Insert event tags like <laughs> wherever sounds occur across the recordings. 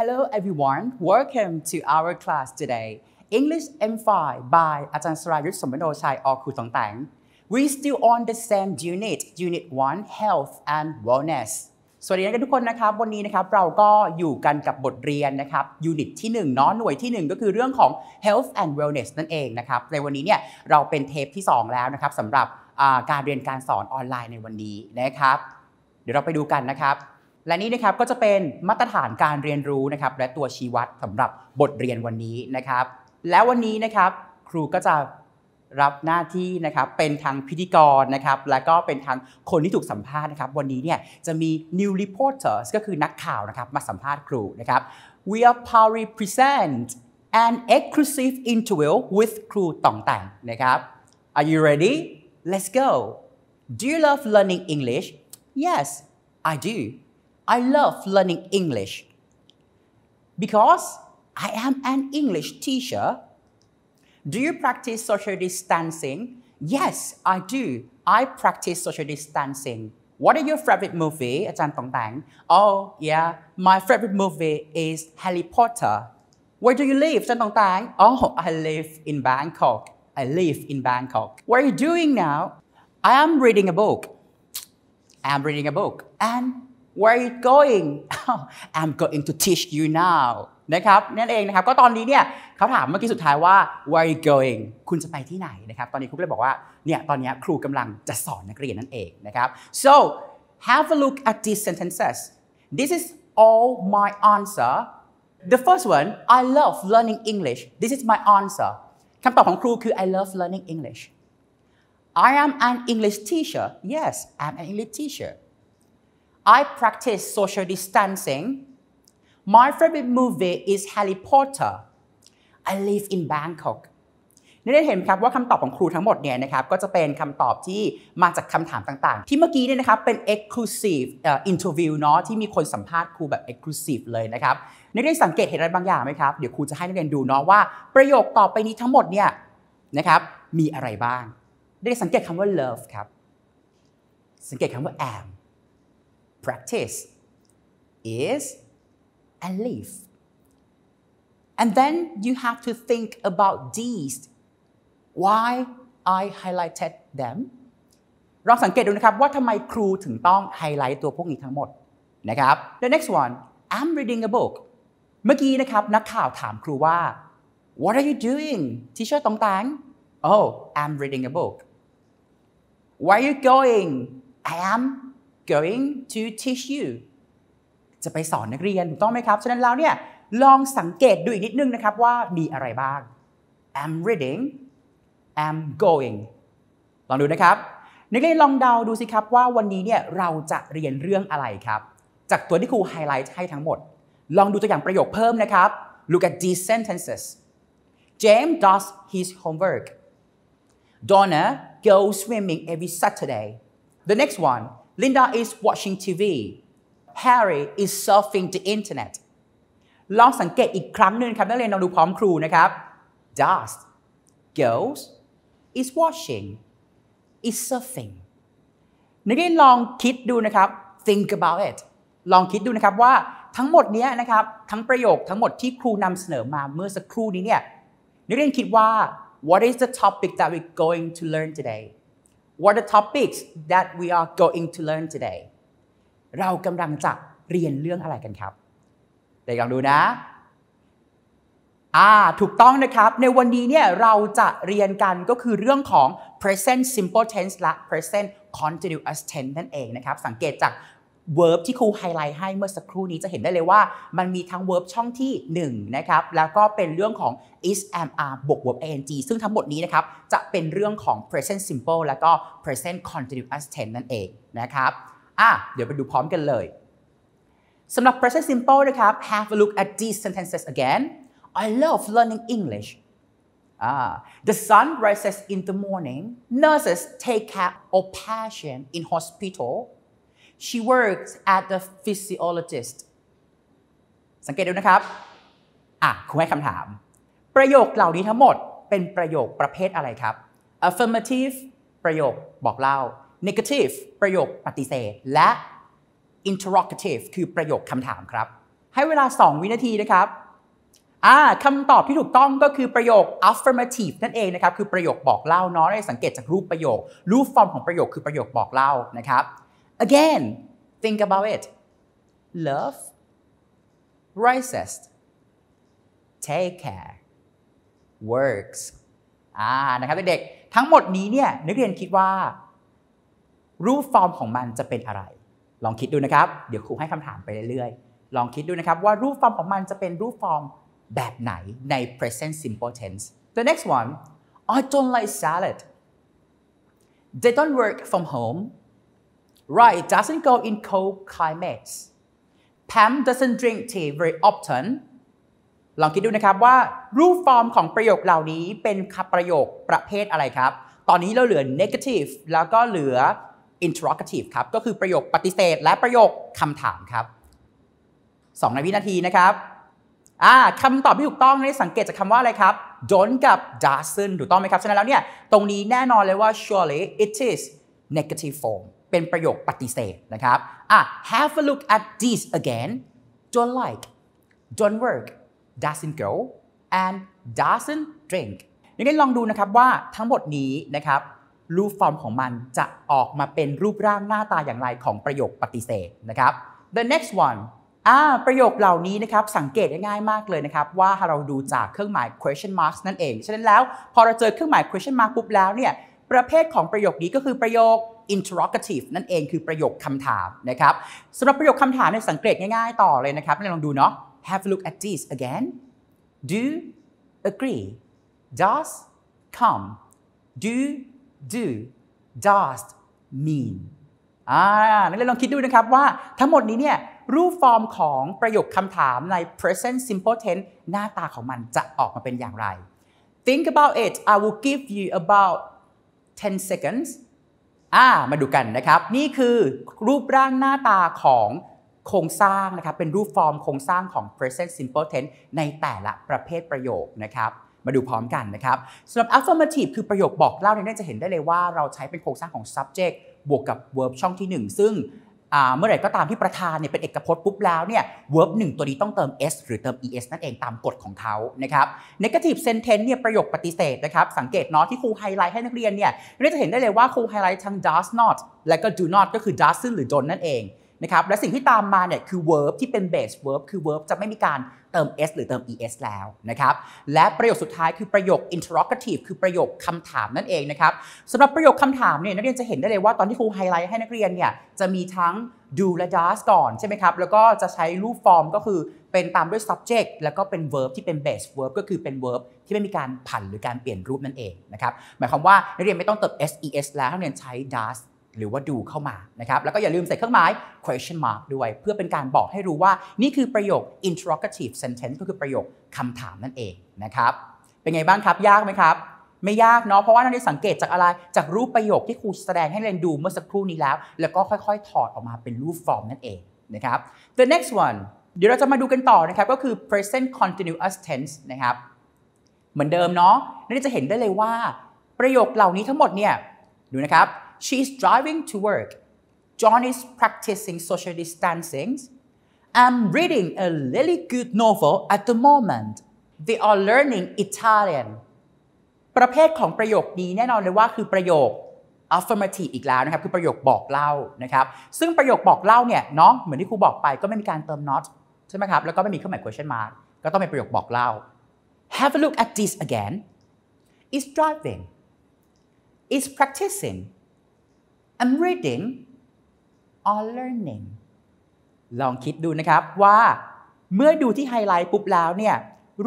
Hello everyone, welcome to our class today. English M5 by Ajahn Sarayut Somandochai or Kutongtang. We still on the same unit, Unit 1, Health and Wellness. สวัสดีนักทุกคนนะครับ วันนี้นะครับเราก็อยู่กันกับบทเรียนนะครับยูนิตที่1เนาะ หน่วยที่ 1 ก็คือเรื่องของ health and wellness นั่นเองนะครับ ในวันนี้เนี่ยเราเป็นเทปที่ 2 แล้วนะครับสำหรับการเรียนการสอนออนไลน์ในวันนี้นะครับ เดี๋ยวเราไปดูกันนะครับและนี่นะครับก็จะเป็นมาตรฐานการเรียนรู้นะครับและตัวชี้วัดสำหรับบทเรียนวันนี้นะครับแล้ววันนี้นะครับครูก็จะรับหน้าที่นะครับเป็นทางพิธีกรนะครับและก็เป็นทางคนที่ถูกสัมภาษณ์นะครับวันนี้เนี่ยจะมี new reporters ก็คือนักข่าวนะครับมาสัมภาษณ์ครูนะครับ we are proudly present an exclusive interview with ครูต่องแต่งนะครับ are you ready let's go do you love learning English yes I do I love learning English because I am an English teacher. Do you practice social distancing? Yes, I do. I practice social distancing. What are your favorite movie, Ajahn Tong Tang? Oh, yeah, my favorite movie is Harry Potter. Where do you live, Ajahn Tong Tang? Oh, I live in Bangkok. I live in Bangkok. What are you doing now? I am reading a book. I am reading a book. And where are you going <laughs> oh, I'm going to teach you now นะครับนั่นเองนะครับก็ตอนนี้เนี่ยเขาถามเมื่อกี้สุดท้ายว่า where are you going คุณจะไปที่ไหนนะครับตอนนี้ครูเลยบอกว่าเนี่ยตอนนี้ครูกำลังจะสอนนักเรียนนั่นเองนะครับ so have a look at these sentences this is all my answer the first one I love learning English this is my answer คำตอบของครูคือ I love learning English I am an English teacher yes I'm an English teacher I practice social distancing. My favorite movie is Harry Potter. I live in Bangkok. นี่ได้เห็นครับว่าคำตอบของครูทั้งหมดเนี่ยนะครับก็จะเป็นคำตอบที่มาจากคำถามต่างๆ ที่เมื่อกี้เนี่ยนะครับเป็น exclusive uh, interview เนาะที่มีคนสัมภาษณ์ครูแบบ exclusive เลยนะครับนี่ได้สังเกตเห็นอะไรบางอย่างไหมครับ เดี๋ยวครูจะให้นักเรียนดูเนาะว่า ประโยคต่อไปนี้ทั้งหมดเนี่ยนะครับมีอะไรบ้าง ได้สังเกตคำว่า love ครับ สังเกตคำว่า am practice is a leaf. And then you have to think about these. Why I highlighted them. เราสังเกตดูนะครับว่าทำไมครูถึงต้องไฮไลท์ตัวพวกนี้ทั้งหมดนะครับ The next one I'm reading a book เมื่อกี้นะครับนักข่าวถามครูว่า What are you doing teacher ตองตัง Oh I'm reading a book Where are you going I am going to teach you จะไปสอนนักเรียนถูกต้องไหมครับ ฉะนั้นแล้วเนี่ยลองสังเกตดูอีกนิดนึงนะครับว่ามีอะไรบ้าง I'm reading I'm going ลองดูนะครับ นักเรียนลองเดาดูสิครับว่าวันนี้เนี่ยเราจะเรียนเรื่องอะไรครับ จากตัวที่ครูไฮไลท์ให้ทั้งหมด ลองดูตัวอย่างประโยคเพิ่มนะครับ Look at these sentences James does his homework Donna goes swimming every Saturday The next one Linda is watching TV. Harry is surfing the internet ลองสังเกตอีกครั้งหนึ่งครับนักเรียนลองดูพร้อมครูนะครับ Does girls is watching is surfing นักเรียนลองคิดดูนะครับ think about it ลองคิดดูนะครับว่าทั้งหมดนี้นะครับทั้งประโยคทั้งหมดที่ครูนำเสนอมาเมื่อสักครู่นี้เนี่ยนักเรียนคิดว่า what is the topic that we are going to learn today what are topics that we are going to learn today เรากำลังจะเรียนเรื่องอะไรกันครับเดยวลองดูนะ อ่า ถูกต้องนะครับ ในวันนี้เนี่ยเราจะเรียนกันก็คือเรื่องของ present simple tense และ present continuous tense นั่นเองนะครับ สังเกตจากเวิร์บที่ครูไฮไลท์ให้เมื่อสักครู่นี้จะเห็นได้เลยว่ามันมีทั้งเวิร์บช่องที่ 1 นะครับ แล้วก็เป็นเรื่องของ is am are บวก verb ing ซึ่งทั้งหมดนี้นะครับจะเป็นเรื่องของ present simple แล้วก็ present continuous tense นั่นเองนะครับอ่ะเดี๋ยวไปดูพร้อมกันเลยสำหรับ present simple นะครับ have a look at these sentences again I love learning English ah, the sun rises in the morning nurses take care of patient in hospital she works at the physiologist สังเกตดูนะครับอ่ะคุณให้คำถาม ประโยคเหล่านี้ทั้งหมดเป็นประโยคประเภทอะไรครับ affirmative ประโยคบอกเล่า negative ประโยคปฏิเสธ และ interrogative คือประโยคคำถามครับ ให้เวลา 2 วินาทีนะครับอ่าคำตอบที่ถูกต้องก็คือประโยค affirmative นั่นเองนะครับ คือประโยคบอกเล่าเนาะสังเกตจากรูปประโยค รูปฟอร์มของประโยคคือประโยคบอกเล่านะครับ Again, think about it. Love rises take care works อ่านะครับเด็กๆทั้งหมดนี้เนี่ยนักเรียนคิดว่ารูปฟอร์มของมันจะเป็นอะไร ลองคิดดูนะครับ เดี๋ยวครูให้คำถามไปเรื่อยๆ ลองคิดดูนะครับว่ารูปฟอร์มของมันจะเป็นรูปฟอร์มแบบไหนใน present simple tense the next one I don't like salad they don't work from home Right doesn't go in cold climates. Pam doesn't drink tea very often. ลองคิดดูนะครับว่ารูปฟอร์มของประโยคเหล่านี้เป็นคำประโยคประเภทอะไรครับ ตอนนี้เราเหลือ negative แล้วก็เหลือ interrogative ครับ ก็คือประโยคปฏิเสธและประโยคคำถามครับสองในวินาทีนะครับ คำตอบที่ถูกต้องใด้สังเกตจากคำว่าอะไรครับ don't กับ doesn't ถูกต้องไหมครับ ฉะนั้นแล้วเนี่ยตรงนี้แน่นอนเลยว่า surely it is negative form เป็นประโยคปฏิเสธนะครับ อ่ะ have a look at this again don't like don't work doesn't go and doesn't drink นังไงนลองดูนะครับว่าทั้งหมดนี้นะครับรูปฟอร์มของมันจะออกมาเป็นรูปร่างหน้าตาอย่างไรของประโยคปฏิเสธนะครับ the next one อ่าประโยคเหล่านี้นะครับสังเกตง่ายมากเลยนะครับ ว่าเราดูจากเครื่องหมาย question marks นั่นเอง ฉะนั้นแล้วพอเราเจอเครื่องหมาย question mark ปุ๊บแล้วเนี่ยประเภทของประโยคนี้ก็คือประโยค interrogative นั่นเองคือประโยคคำถามนะครับสำหรับประโยคคำถามเนี่ยสังเกตง่ายๆต่อเลยนะครับลองดูเนาะ have a look at this again do agree does come do do does mean อ่านันเลียลองคิดดูนะครับว่าทั้งหมดนี้เนี่ยรูปฟอร์มของประโยคคำถามใน present simple tense หน้าตาของมันจะออกมาเป็นอย่างไร Think about it I will give you about 10 seconds อ่า มาดูกันนะครับ นี่คือรูปร่างหน้าตาของโครงสร้างนะครับ เป็นรูปฟอร์มโครงสร้างของ present simple tense ในแต่ละประเภทประโยคนะครับ มาดูพร้อมกันนะครับสำหรับ affirmative คือประโยคบอกเล่าเนี่ยจะเห็นได้เลยว่าเราใช้เป็นโครงสร้างของ subject บวกกับ verb ช่องที่ 1 ซึ่งเมื่อไหร่ก็ตามที่ประธานเนี่ยเป็นเอกพจน์ปุ๊บแล้วเนี่ยหนึ่งตัวนี้ต้องเติม s หรือเติม es นั่นเองตามกฎของเขานะครับ negative sentence เนี่ยประโยคปฏิเสธนะครับ สังเกตเนาะที่ครูไฮไลท์ให้นักเรียนเนี่ยเราจะเห็นได้เลยว่าครูไฮไลท์ทั้ง does not และก็ do not ก็คือ d o e s หรือ don't นั่นเองะครับและสิ่งที่ตามมาเนี่ยคือ verb ที่เป็น base verb คือ verb จะไม่มีการเติม s หรือเติม es แล้วนะครับและประโยคสุดท้ายคือประโยค interrogative คือประโยคคำถามนั่นเองนะครับสำหรับประโยคคำถามเนี่ยนักเรียนจะเห็นได้เลยว่าตอนที่ครูไฮไลท์ให้นักเรียนเนี่ยจะมีทั้ง do และ does ก่อนใช่ไหมครับ แล้วก็จะใช้รูปฟอร์มก็คือเป็นตามด้วย subject แล้วก็เป็น verb ที่เป็น base verb ก็คือเป็น verb ที่ไม่มีการผันหรือการเปลี่ยนรูปนั่นเองนะครับหมายความว่านักเรียนไม่ต้องเติม ses แล้วนักเรียนใช้ does หรือว่าดูเข้ามานะครับ แล้วก็อย่าลืมใส่เครื่องหมาย question mark ด้วย เพื่อเป็นการบอกให้รู้ว่านี่คือประโยค interrogative sentence ก็คือประโยคคำถามนั่นเองนะครับ เป็นไงบ้างครับยากไหมครับ ไม่ยากเนาะเพราะว่าเราได้สังเกตจากอะไรจากรูปประโยคที่ครูแสดงให้เรียนดูเมื่อสักครู่นี้แล้ว แล้วก็ค่อยๆ ถอดออกมาเป็นรูปฟอร์มนั่นเองนะครับ the next one เดี๋ยวเราจะมาดูกันต่อนะครับก็คือ present continuous tense นะครับ เหมือนเดิมเนาะนี่จะเห็นได้เลยว่าประโยคเหล่านี้ทั้งหมดเนี่ยดูนะครับ she is driving to work. John is practicing social distancing. I'm reading a really good novel at the moment. They are learning Italian. ประเภทของประโยคนี้แน่นอนเลยว่าคือประโยค affirmative อีกแล้วนะครับคือประโยคบอกเล่านะครับซึ่งประโยคบอกเล่าเนี่ยเนาะเหมือนที่ครูบอกไปก็ไม่มีการเติม not ใช่ไหมครับแล้วก็ไม่มีเครื่องหมาย question mark ก็ต้องเป็นประโยคบอกเล่า Have a look at this again. It's driving. It's practicing. I'm reading or learning ลองคิดดูนะครับว่าเมื่อดูที่ไฮไลท์ปุ๊บแล้วเนี่ย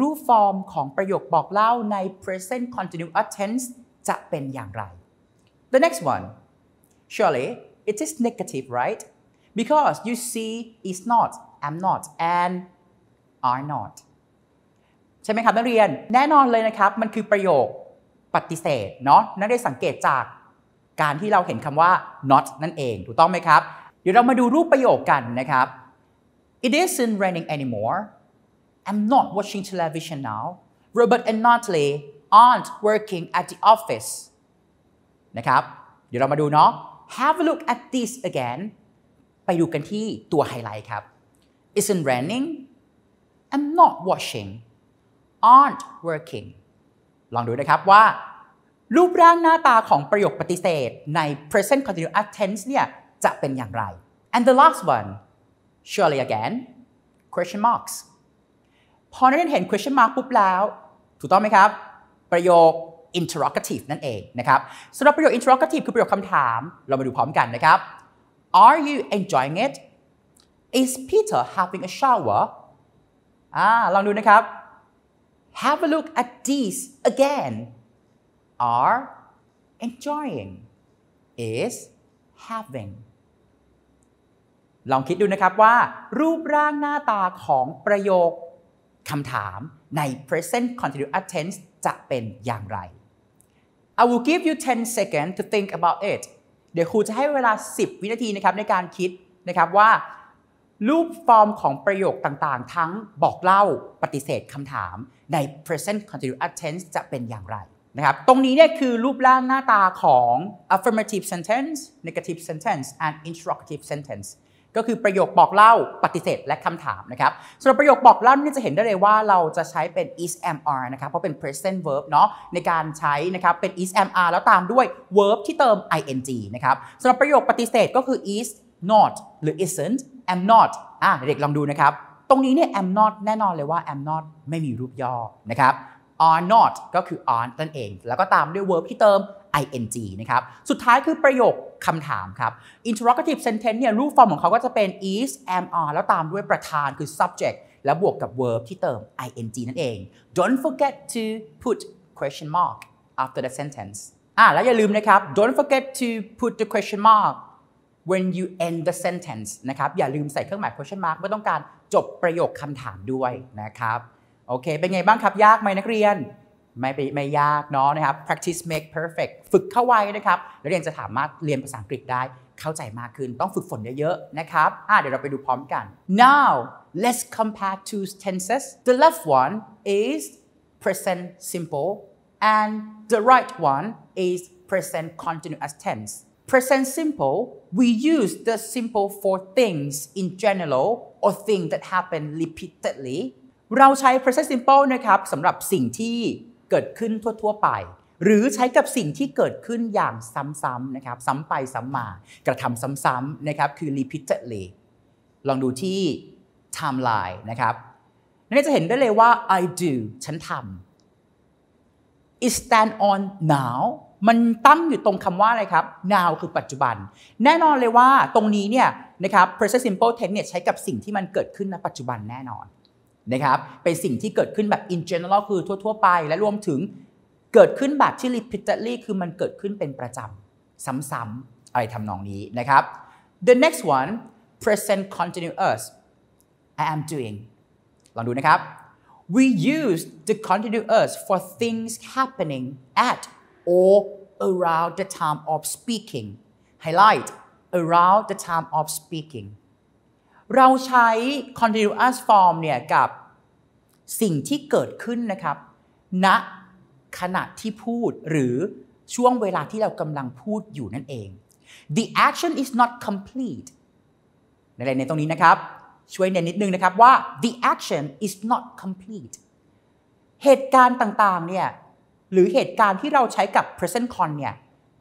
รูปฟอร์มของประโยคบอกเล่าใน present continuous tense จะเป็นอย่างไร The next one surely it is negative right because you see is not am not and are not ใช่ไหมครับนักเรียนแน่นอนเลยนะครับมันคือประโยคปฏิเสธเนาะนักเรียนสังเกตจากการที่เราเห็นคำว่า not นั่นเอง ถูกต้องไหมครับ เดี๋ยวเรามาดูรูปประโยคกันนะครับ it isn't raining anymore I'm not watching television now Robert and Natalie aren't working at the office นะครับ เดี๋ยวเรามาดูเนาะ have a look at this again ไปดูกันที่ตัวไฮไลท์ครับ isn't raining I'm not watching aren't working ลองดูนะครับว่ารูปร่างหน้าตาของประโยคปฏิเสธใน present continuous tense เนี่ยจะเป็นอย่างไร and the last one surely again question marks พอนักเรียนเห็น question mark ปุ๊บแล้ว ถูกต้องไหมครับ ประโยค interrogative นั่นเองนะครับสำหรับประโยค interrogative คือประโยคคำถาม เรามาดูพร้อมกันนะครับ are you enjoying it is Peter having a shower อ่าลองดูนะครับ have a look at these again are enjoying is having ลองคิดดูนะครับว่า รูปร่างหน้าตาของประโยคคำถามใน present continuous tense จะเป็นอย่างไร I will give you 10 seconds to think about it เดี๋ยวครูจะให้เวลา 10 วินาทีนะครับในการคิดนะครับว่า รูปฟอร์มของประโยคต่าง ๆ ทั้งบอกเล่าปฏิเสธคำถาม ใน present continuous tense จะเป็นอย่างไระครับตรงนี้เนี่ยคือรูปร่างหน้าตาของ affirmative sentence negative sentence and interrogative sentence ก็คือประโยคบอกเล่า ปฏิเสธและคำถามนะครับส่วนประโยคบอกเล่านี่จะเห็นได้เลยว่าเราจะใช้เป็น is am are นะครับ เพราะเป็น present verb เนาะในการใช้นะครับ เป็น is am are แล้วตามด้วย verb ที่เติม ing นะครับสำหรับประโยคปฏิเสธก็คือ is not หรือ isn't am not อ่ะเด็กลองดูนะครับ ตรงนี้เนี่ย am not แน่นอน เลยว่า am not ไม่มีรูปย่อนะครับ are not ก็คือ aren't นั่นเอง แล้วก็ตามด้วย verb ที่เติม ing นะครับ สุดท้ายคือประโยคคำถามครับ interrogative sentence เนี่ยรูปฟอร์มของเขาก็จะเป็น is am are แล้วตามด้วยประธานคือ subject แล้วบวกกับ verb ที่เติม ing นั่นเอง don't forget to put question mark after the sentence อ่าแล้วอย่าลืมนะครับ don't forget to put the question mark when you end the sentence นะครับ อย่าลืมใส่เครื่องหมาย question mark เมื่อต้องการจบประโยคคำถามด้วยนะครับโอเค เป็นไงบ้างครับ ยากไหมนักเรียน ไม่ไม่ยากเนาะนะครับ practice make perfect ฝึกเข้าไว้นะครับ แล้วเรียนจะสามารถเรียนภาษาอังกฤษได้ เข้าใจมากขึ้น ต้องฝึกฝนเยอะๆนะครับ อ่ะเดี๋ยวเราไปดูพร้อมกัน now let's compare two tenses the left one is present simple and the right one is present continuous tense present simple we use the simple for things in general or things that happen repeatedly เราใช้ present simple นะครับสำหรับสิ่งที่เกิดขึ้นทั่วๆไป หรือใช้กับสิ่งที่เกิดขึ้นอย่างซ้ำๆนะครับซ้ำไปซ้ำมากระทำซ้ำๆนะครับคือ repeatedly ลองดูที่ timeline นะครับนี่จะเห็นได้เลยว่า I do ฉันทำ is stand on now มันตั้งอยู่ตรงคำว่าอะไรครับ now คือปัจจุบัน แน่นอนเลยว่าตรงนี้เนี่ยนะครับ present simple tense เนี่ยใช้กับสิ่งที่มันเกิดขึ้นในปัจจุบันแน่นอนนะครับเป็นสิ่งที่เกิดขึ้นแบบ in general คือทั่วๆ ไป และรวมถึงเกิดขึ้นแบบที่ repeatedly คือมันเกิดขึ้นเป็นประจำ ซ้ำๆอะไรทำนองนี้นะครับ the next one present continuous I am doing ลองดูนะครับ we use the continuous for things happening at or around the time of speaking highlight around the time of speaking เราใช้ continuous form เนี่ยกับสิ่งที่เกิดขึ้นนะครับณนะขณะที่พูดหรือช่วงเวลาที่เรากำลังพูดอยู่นั่นเอง the action is not complete ในในตรงนี้นะครับ ช่วยเน้นนิดนึงนะครับว่า the action is not complete เหตุการณ์ต่างๆเนี่ยหรือเหตุการณ์ที่เราใช้กับ present con เนี่ย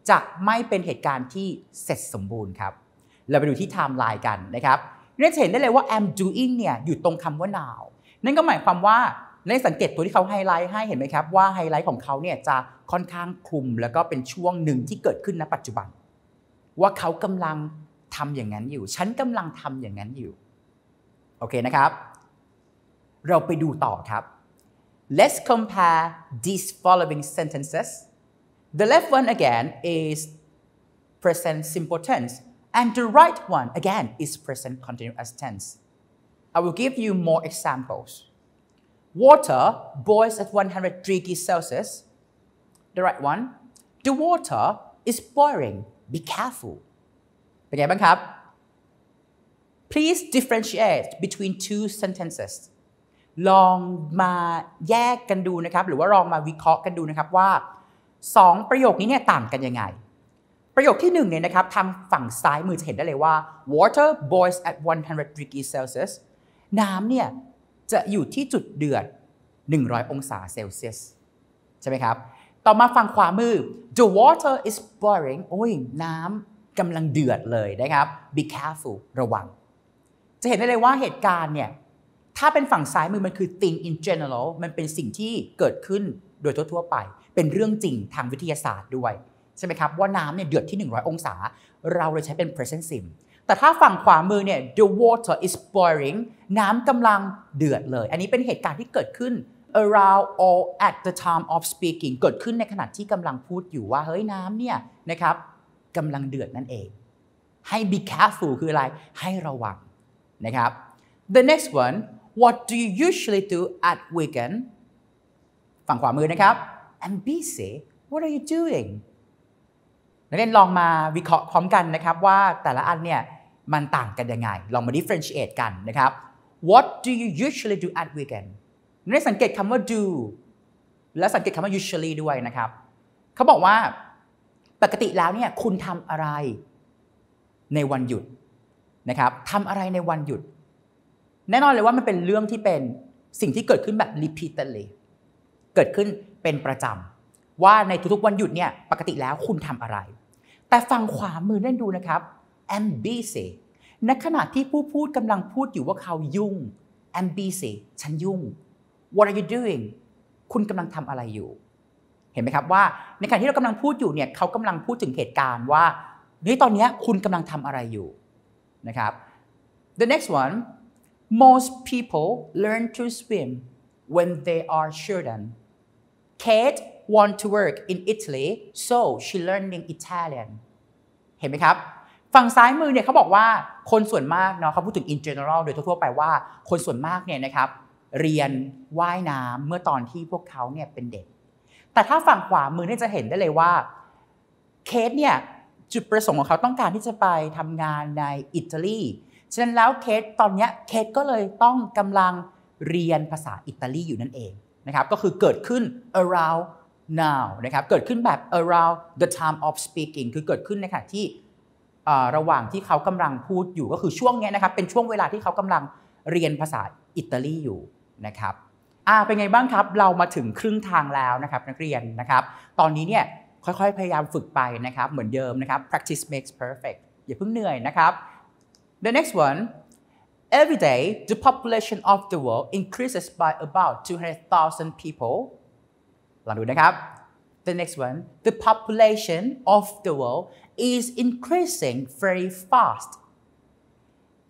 จะไม่เป็นเหตุการณ์ที่เสร็จสมบูรณ์ครับ เราไปดูที่ไทม์ไลน์กันนะครับนร่ยจะเห็นได้เลยว่า am doing เนี่ยอยู่ตรงคำว่า now นั่นก็หมายความว่าในสังเกตตัวที่เขาไฮไลท์ให้เห็นไหมครับว่าไฮไลท์ของเขาเนี่ยจะค่อนข้างคลุมแล้วก็เป็นช่วงหนึ่งที่เกิดขึ้นณปัจจุบัน ว่าเขากำลังทำอย่างนั้นอยู่ ฉันกำลังทำอย่างนั้นอยู่โอเคนะครับเราไปดูต่อครับ let's compare these following sentences the left one again is present simple tense And the right one, again, is present continuous tense. I will give you more examples. Water boils at 100 degrees Celsius. The right one. The water is boiling. Be careful. เป็นไงบ้างครับ Please differentiate between two sentences. ลองมาแยกกันดูนะครับ หรือว่าลองมาวิเคราะห์กันดูนะครับว่า2 sentences ลองมาแยกกนดนะครบหรอวาลองมาวเคราะหกนดนะครบวา2ประโยคที่1เนี่ยนะครับทางฝั่งซ้ายมือจะเห็นได้เลยว่า water boils at 100 degrees Celsius น้ำเนี่ยจะอยู่ที่จุดเดือด 100 องศาเซลเซียสใช่ไหมครับ ต่อมาฝั่งขวามือ the water is boiling โอ้ย น้ำกำลังเดือดเลยนะครับ be careful ระวัง จะเห็นได้เลยว่าเหตุการณ์เนี่ยถ้าเป็นฝั่งซ้ายมือมันคือ thing in general มันเป็นสิ่งที่เกิดขึ้นโดยทั่วๆไป เป็นเรื่องจริงทางวิทยาศาสตร์ด้วยใช่ไหมครับว่าน้ำเนี่ยเดือดที่ 100 องศา เราเลยใช้เป็น present sim แต่ถ้าฝั่งขวามือเนี่ย the water is boiling น้ำกำลังเดือดเลย อันนี้เป็นเหตุการณ์ที่เกิดขึ้น around or at the time of speaking เกิดขึ้นในขณะที่กำลังพูดอยู่ว่า เฮ้ยน้ำเนี่ย นะครับกำลังเดือดนั่นเอง ให้ be careful คืออะไร ให้ระวังนะครับ the next one what do you usually do at weekend ฝั่งขวามือนะครับ I'm busy what are you doing นักเรียนลองมาวิเคราะห์พร้อมกันนะครับว่าแต่ละอันเนี่ยมันต่างกันยังไง ลองมา differentiate กันนะครับ What do you usually do at weekend นักเรียนสังเกตคำว่า do และสังเกตคำว่า usually ด้วยนะครับ เขาบอกว่าปกติแล้วเนี่ยคุณทำอะไรในวันหยุดนะครับทำอะไรในวันหยุด แน่นอนเลยว่ามันเป็นเรื่องที่เป็นสิ่งที่เกิดขึ้นแบบ repeatedly เกิดขึ้นเป็นประจำว่าในทุกๆวันหยุดเนี่ยปกติแล้วคุณทำอะไรแต่ฝั่งขวามือนล่นดูนะครับ I'm busy ในขณะที่ผู้พูดกำลังพูดอยู่ว่าเขายุ่ง I'm busy ฉันยุ่ง What are you doing คุณกำลังทำอะไรอยู่ เห็นไหมครับว่า ในขณะที่เรากำลังพูดอยู่เนี่ยเขากำลังพูดถึงเหตุการณ์ว่าเฮ้ยตอนนี้คุณกำลังทำอะไรอยู่ นะครับ The next one most people learn to swim when they are children Kate want to work in Italy so she learning Italian เห็นไหมครับ ฝั่งซ้ายมือเนี่ยเขาบอกว่าคนส่วนมากเนาะเขาพูดถึง in general โดยทั่วไปว่า คนส่วนมากเนี่ยนะครับเรียนว่ายน้ำเมื่อตอนที่พวกเขาเนี่ยเป็นเด็ก แต่ถ้าฝั่งขวามือเนี่ยจะเห็นได้เลยว่าเคสเนี่ยจุดประสงค์ของเขาต้องการที่จะไปทำงานในอิตาลีฉะนั้นแล้วเคสตอนนี้เคสก็เลยต้องกำลังเรียนภาษาอิตาลีอยู่นั่นเองนะครับ ก็คือเกิดขึ้น around now นะครับเกิดขึ้นแบบ around the time of speaking คือเกิดขึ้นในขณะที่ระหว่างที่เขากำลังพูดอยู่ ก็คือช่วงนี้นะครับ เป็นช่วงเวลาที่เขากำลังเรียนภาษาอิตาลีอยู่นะครับอ่าเป็นไงบ้างครับ เรามาถึงครึ่งทางแล้วนะครับนักเรียนนะครับตอนนี้เนี่ยค่อยๆพยายามฝึกไปนะครับเหมือนเดิมนะครับ practice makes perfect อย่าเพิ่งเหนื่อยนะครับ the next one every day the population of the world increases by about 200,000 people ลองดูนะครับ the next one the population of the world is increasing very fast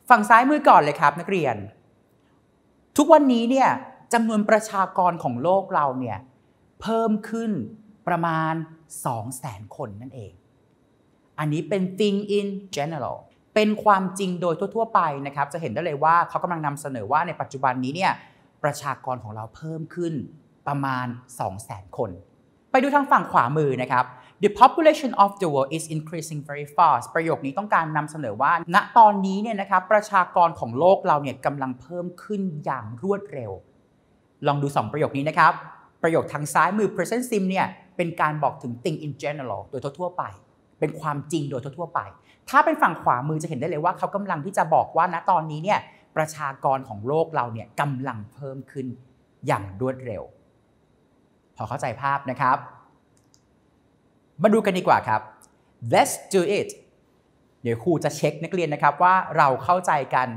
ฝั่งซ้ายมือก่อนเลยครับนักเรียน ทุกวันนี้เนี่ยจำนวนประชากรของโลกเราเนี่ยเพิ่มขึ้นประมาณ 2 0 0แสนคนนั่นเอง อันนี้เป็น thing in general เป็นความจริงโดยทั่ว ๆไปนะครับจะเห็นได้เลยว่าเขากำลังนำเสนอว่าในปัจจุบันนี้เนี่ยประชากรของเราเพิ่มขึ้นประมาณ 200,000 คน ไปดูทางฝั่งขวามือนะครับ The population of the world is increasing very fast ประโยคนี้ต้องการนำเสนอว่า ณ ตอนนี้เนี่ยนะครับ ประชากรของโลกเราเนี่ยกำลังเพิ่มขึ้นอย่างรวดเร็ว ลองดู 2 ประโยคนี้นะครับ ประโยคทางซ้ายมือ present sim เนี่ย เป็นการบอกถึง thing in general โดยทั่วๆไป เป็นความจริงโดยทั่วๆไป ถ้าเป็นฝั่งขวามือจะเห็นได้เลยว่าเขากำลังที่จะบอกว่า ณ ตอนนี้เนี่ย ประชากรของโลกเราเนี่ยกำลังเพิ่มขึ้นอย่างรวดเร็วพอเข้าใจภาพนะครับ มาดูกันดีกว่าครับ let's do it เดี๋ยวครูจะเช็คนักเรียนนะครับว่าเราเข้าใจกัน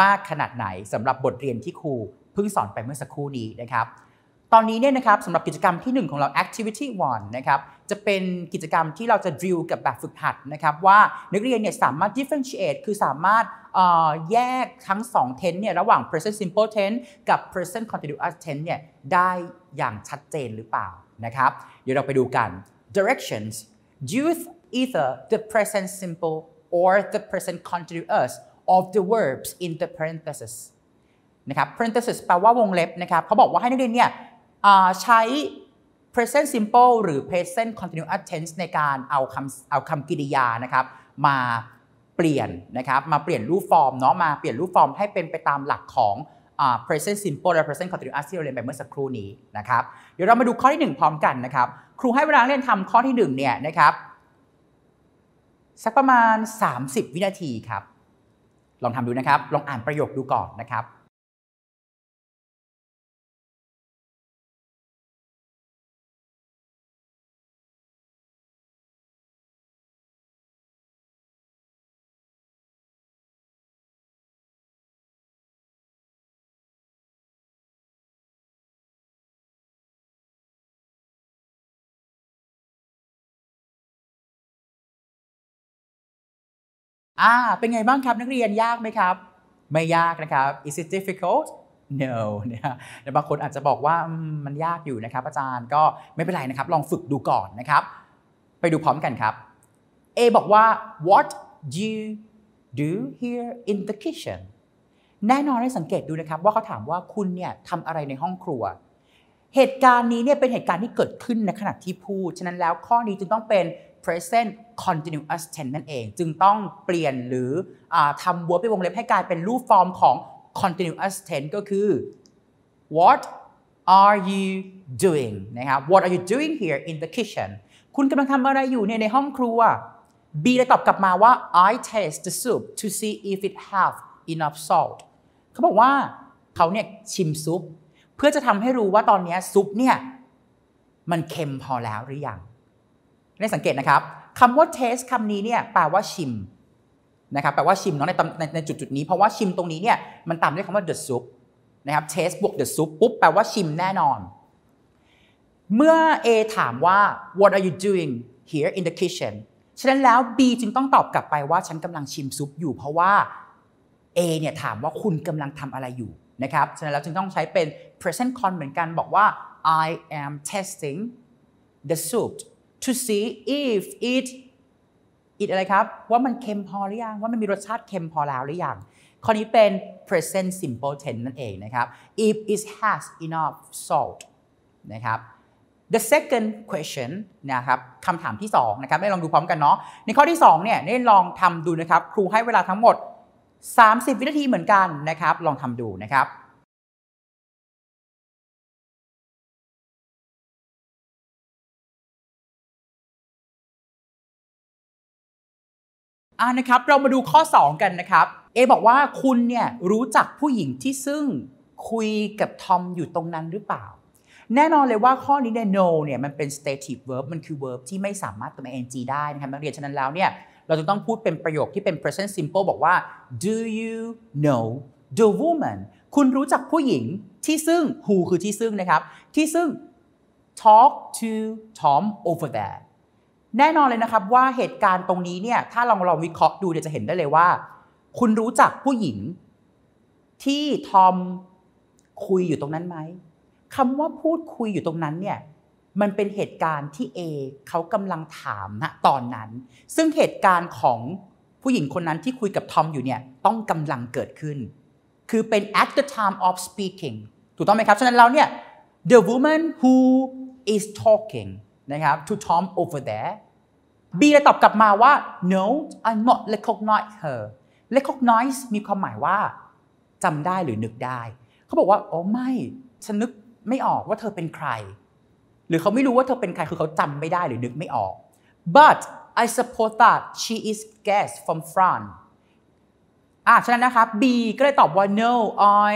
มากขนาดไหนสำหรับบทเรียนที่ครูเพิ่งสอนไปเมื่อสักครู่นี้นะครับอนนี้เนี่ยนะครับสำหรับกิจกรรมที่1ของเรา activity one นะครับจะเป็นกิจกรรมที่เราจะดิวกับแบบฝึกหัดนะครับว่านักเรียนเนี่ยสามารถ differentiate คือสามารถแยกทั้ง2 tense เนี่ยระหว่าง present simple tense กับ present continuous tense เนี่ยได้อย่างชัดเจนหรือเปล่านะครับเดี๋ยวเราไปดูกัน directions use either the present simple or the present continuous of the verbs in the parentheses นะครับ parentheses แปลว่าวงเล็บนะครับเขาบอกว่าให้นักเรียนเนี่ยใช้ present simple หรือ present continuous tense ในการเอาคำเอาคำกริยานะครับมาเปลี่ยนนะครับมาเปลี่ยนรูปฟอร์มเนาะมาเปลี่ยนรูปฟอร์มให้เป็นไปตามหลักของ present simple และ present continuous ที่เราเรียนไปเมื่อสักครู่นี้นะครับเดี๋ยวเรามาดูข้อที่ 1 พร้อมกันนะครับ ครูให้เวลาเรียนทำข้อที่1เนี่ยนะครับสักประมาณ 30 วินาทีครับลองทำดูนะครับ ลองอ่านประโยคดูก่อนนะครับอ่า เป็นไงบ้างครับนักเรียนยากไหมครับ ไม่ยากนะครับ is it difficult no นะแต่บางคนอาจจะบอกว่ามันยากอยู่นะครับอาจารย์ก็ไม่เป็นไรนะครับ ลองฝึกดูก่อนนะครับ ไปดูพร้อมกันครับ A บอกว่า what you do here in the kitchen แน่นอนให้สังเกตดูนะครับ ว่าเขาถามว่าคุณเนี่ยทำอะไรในห้องครัว เหตุการณ์นี้เนี่ยเป็นเหตุการณ์ที่เกิดขึ้นในขณะที่พูดฉะนั้นแล้วข้อนี้จึงต้องเป็น present continuous tense นั่นเอง จึงต้องเปลี่ยนหรืออทำ v ว r b เป็นวงเล็บให้กลายเป็นรูปฟอร์มของ continuous tense ก็คือ what are you doing นะครับ what are you doing here in the kitchen คุณกำลังทำอะไรอยู่เนี่ยในห้องครัว B เลยตอบกลับมาว่า I taste the soup to see if it have enough salt เขาบอกว่าเขาเนี่ยชิมซุป เพื่อจะทำให้รู้ว่าตอนนี้ซุปเนี่ยมันเค็มพอแล้วหรือยังได้สังเกตนะครับคำว่า taste คำนี้เนี่ยแปลว่าชิมนะครับแปลว่าชิมเนาะในในในจุดจุดนี้เพราะว่าชิมตรงนี้เนี่ยมันตามด้วยคำว่า the soup นะครับ taste บวก the soup ปุ๊บแปลว่าชิมแน่นอน เมื่อ A ถามว่า what are you doing here in the kitchen ฉะนั้นแล้ว B จึงต้องตอบกลับไปว่าฉันกำลังชิมซุปอยู่เพราะว่า A เนี่ยถามว่าคุณกำลังทำอะไรอยู่นะครับฉะนั้นแล้วจึงต้องใช้เป็น present con เหมือนกันบอกว่า I am testing the soup to see if it ีกอะไรครับ ว่ามันเค็มพอหรือยังว่ามันมีรสชาติเค็มพอแล้วหรือยังข้อนี้เป็น present simple tense นั่นเองนะครับ if it has enough salt นะครับ the second question นะครับ คำถามที่ 2 นะครับได้ลองดูพร้อมกันเนาะ ในข้อที่ 2 เนี่ยได้ลองทำดูนะครับ ครูให้เวลาทั้งหมด 30 วินาทีเหมือนกันนะครับ ลองทำดูนะครับอ่านะครับ เรามาดูข้อ 2 กันนะครับเอบอกว่าคุณเนี่ยรู้จักผู้หญิงที่ซึ่งคุยกับทอมอยู่ตรงนั้นหรือเปล่า แน่นอนเลยว่าข้อนี้เนี่ย no เนี่ยมันเป็น stative verb มันคือ verb ที่ไม่สามารถเป็น ing ได้นะครับนักเรียนฉะนั้นแล้วเนี่ยเราจะต้องพูดเป็นประโยคที่เป็น present simple บอกว่า do you know the woman คุณรู้จักผู้หญิงที่ซึ่ง who คือที่ซึ่งนะครับที่ซึ่ง talk to Tom over there แน่นอนเลยนะครับว่าเหตุการณ์ตรงนี้เนี่ยถ้าลองลองวิเคราะห์ดูเดี๋ยวจะเห็นได้เลยว่า คุณรู้จักผู้หญิงที่ทอมคุยอยู่ตรงนั้นไหมคำว่าพูดคุยอยู่ตรงนั้นเนี่ยมันเป็นเหตุการณ์ที่เอเขากำลังถามนะตอนนั้น ซึ่งเหตุการณ์ของผู้หญิงคนนั้นที่คุยกับทอมอยู่เนี่ยต้องกำลังเกิดขึ้น คือเป็น at the time of speaking ถูกต้องไหมครับฉะนั้นเราเนี่ย the woman who is talking นะครับ to Tom over there B เลยตอบกลับมาว่า no I not recognize her recognize มีความหมายว่าจำได้หรือนึกได้ เขาบอกว่าอ๋อไม่ ฉันนึกไม่ออกว่าเธอเป็นใคร หรือเขาไม่รู้ว่าเธอเป็นใคร คือเขาจำไม่ได้หรือนึกไม่ออก but I suppose that she is guest from France อ่ะฉะนั้นนะครับ B ก็เลยตอบว่า no I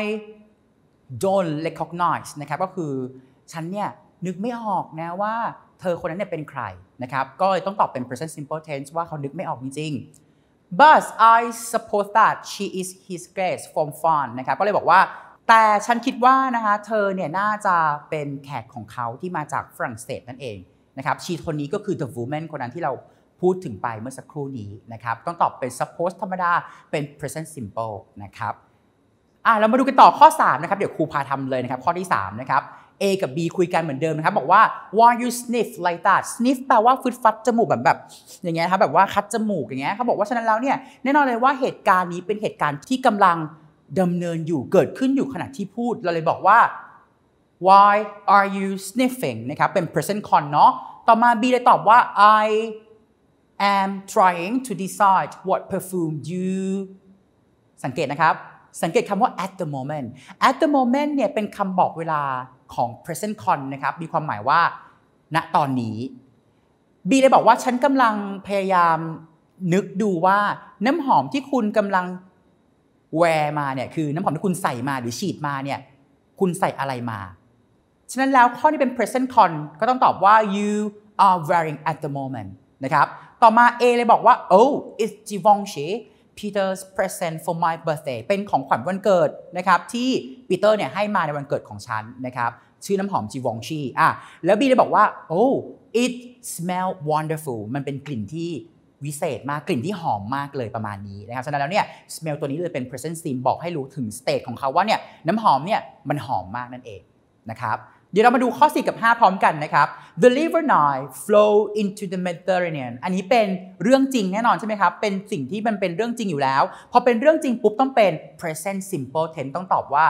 don't recognize นะครับก็คือฉันเนี่ยนึกไม่ออกนะว่าเธอคนนั้นเนี่ยเป็นใครนะครับก็ต้องตอบเป็น present simple tense ว่าเขานึกไม่ออกจริง but I suppose that she is his guest from fun นะครับก็เลยบอกว่า แต่ฉันคิดว่านะคะเธอเนี่ยน่าจะเป็นแขกของเขาที่มาจากฝรั่งเศสนั่นเองนะครับชีคนนี้ก็คือ the woman คนนั้นที่เราพูดถึงไปเมื่อสักครู่นี้นะครับ ต้องตอบเป็น suppose ธรรมดาเป็น present simple นะครับอ่ะเรามาดูกันต่อข้อ3นะครับ เดี๋ยวครูพาทำเลยนะครับ ข้อที่3นะครับ A กับ B คุยกันเหมือนเดิมนะครับ บอกว่า why you sniff like that sniff แปลว่าฟึดฟัดจมูกแบบแบบ อย่างเงี้ยครับ แบบว่าคัดจมูกอย่างเงี้ยเขาบอกว่าฉะนั้นแล้วเนี่ย แน่นอนเลยว่าเหตุการณ์นี้เป็นเหตุการณ์ที่กำลังดำเนินอยู่ เกิดขึ้นอยู่ขณะที่พูด เราเลยบอกว่า why are you sniffing นะครับ เป็น present con เนาะ ต่อมา B เลยตอบว่า I am trying to decide what perfume you สังเกตนะครับ สังเกตคำว่า at the moment at the moment เนี่ย เป็นคำบอกเวลาของ present con นะครับ มีความหมายว่า ณ ตอนนี้บีเลยบอกว่าฉันกำลังพยายามนึกดูว่าน้ำหอมที่คุณกำลังแวร์มาเนี่ย คือน้ำหอมที่คุณใส่มาหรือฉีดมาเนี่ย คุณใส่อะไรมา ฉะนั้นแล้วข้อนี้เป็น present con ก็ต้องตอบว่า you are wearing at the moment นะครับ ต่อมา A เลยบอกว่า oh it's Givenchy Peter's present for my birthday เป็นของขวัญวันเกิดนะครับที่ปีเตอร์เนี่ยให้มาในวันเกิดของฉันนะครับชื่อน้ำหอมจีวองชีอ่ะแล้วบีเลยบอกว่าโอ้ it smell wonderful มันเป็นกลิ่นที่วิเศษมากกลิ่นที่หอมมากเลยประมาณนี้นะครับฉะนั้นแล้วเนี่ย smell ตัวนี้เลยเป็น present steam บอกให้รู้ถึงสเตจของเขาว่าเนี่ยน้ำหอมเนี่ยมันหอมมากนั่นเองนะครับเดี๋ยวเรามาดูข้อ4กับ 5 พร้อมกันนะครับ the l i v e r Nile flow into the Mediterranean อันนี้เป็นเรื่องจริงแน่นอนใช่ไหมครับ เป็นสิ่งที่มันเป็นเรื่องจริงอยู่แล้ว พอเป็นเรื่องจริงปุ๊บต้องเป็น present simple tense ต้องตอบว่า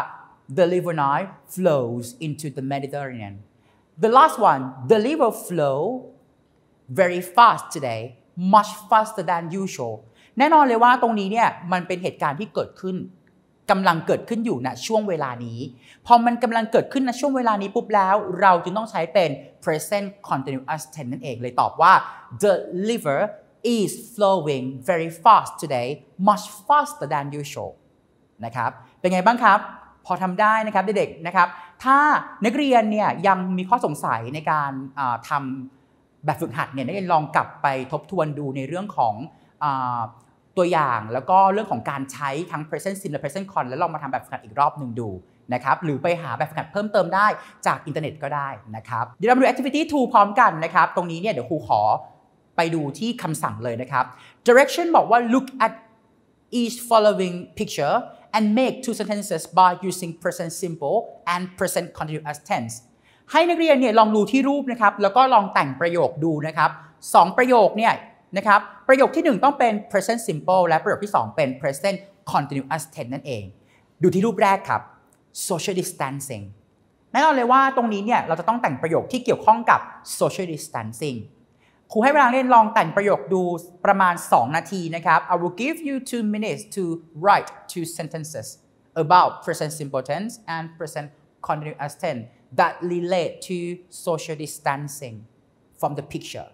the l i v e r Nile flows into the Mediterranean the last one the l i v e r flow very fast today much faster than usual แน่นอนเลยว่าตรงนี้เนี่ยมันเป็นเหตุการณ์ที่เกิดขึ้นกำลังเกิดขึ้นอยู่ณช่วงเวลานี้ พอมันกำลังเกิดขึ้นณช่วงเวลานี้ปุ๊บแล้วเราจึงต้องใช้เป็น present continuous tense นั่นเองเลยตอบว่า the river is flowing very fast today much faster than usual นะครับ เป็นไงบ้างครับ พอทำได้นะครับเด็กๆนะครับถ้านักเรียนเนี่ยยังมีข้อสงสัยในการทำแบบฝึกหัดเนี่ยนักเรียนลองกลับไปทบทวนดูในเรื่องของตัวอย่างแล้วก็เรื่องของการใช้ทั้ง present sim และ present con แล้วลองมาทำแบบฝึกหัดอีกรอบหนึ่งดูนะครับหรือไปหาแบบฝึกหัดเพิ่มเติมได้จากอินเทอร์เน็ตก็ได้นะครับเดี๋ยวเราดู activity 2พร้อมกันนะครับตรงนี้เนี่ยเดี๋ยวครูขอไปดูที่คำสั่งเลยนะครับ direction บอกว่า look at each following picture and make two sentences by using present simple and present continuous tense ให้นักเรียนเนี่ยลองดูที่รูปนะครับแล้วก็ลองแต่งประโยคดูนะครับสองประโยคเนี่ยนะครับประโยคที่1ต้องเป็น present simple และประโยคที่ 2 เป็น present continuous tense นั่นเอง ดูที่รูปแรกครับ social distancing แน่นอนเลยว่าตรงนี้เนี่ยเราจะต้องแต่งประโยคที่เกี่ยวข้องกับ social distancing ครูให้เวลาเล่นลองแต่งประโยคดูประมาณ 2 นาทีนะครับ I will give you two minutes to write two sentences about present simple tense and present continuous tense that relate to social distancing from the picture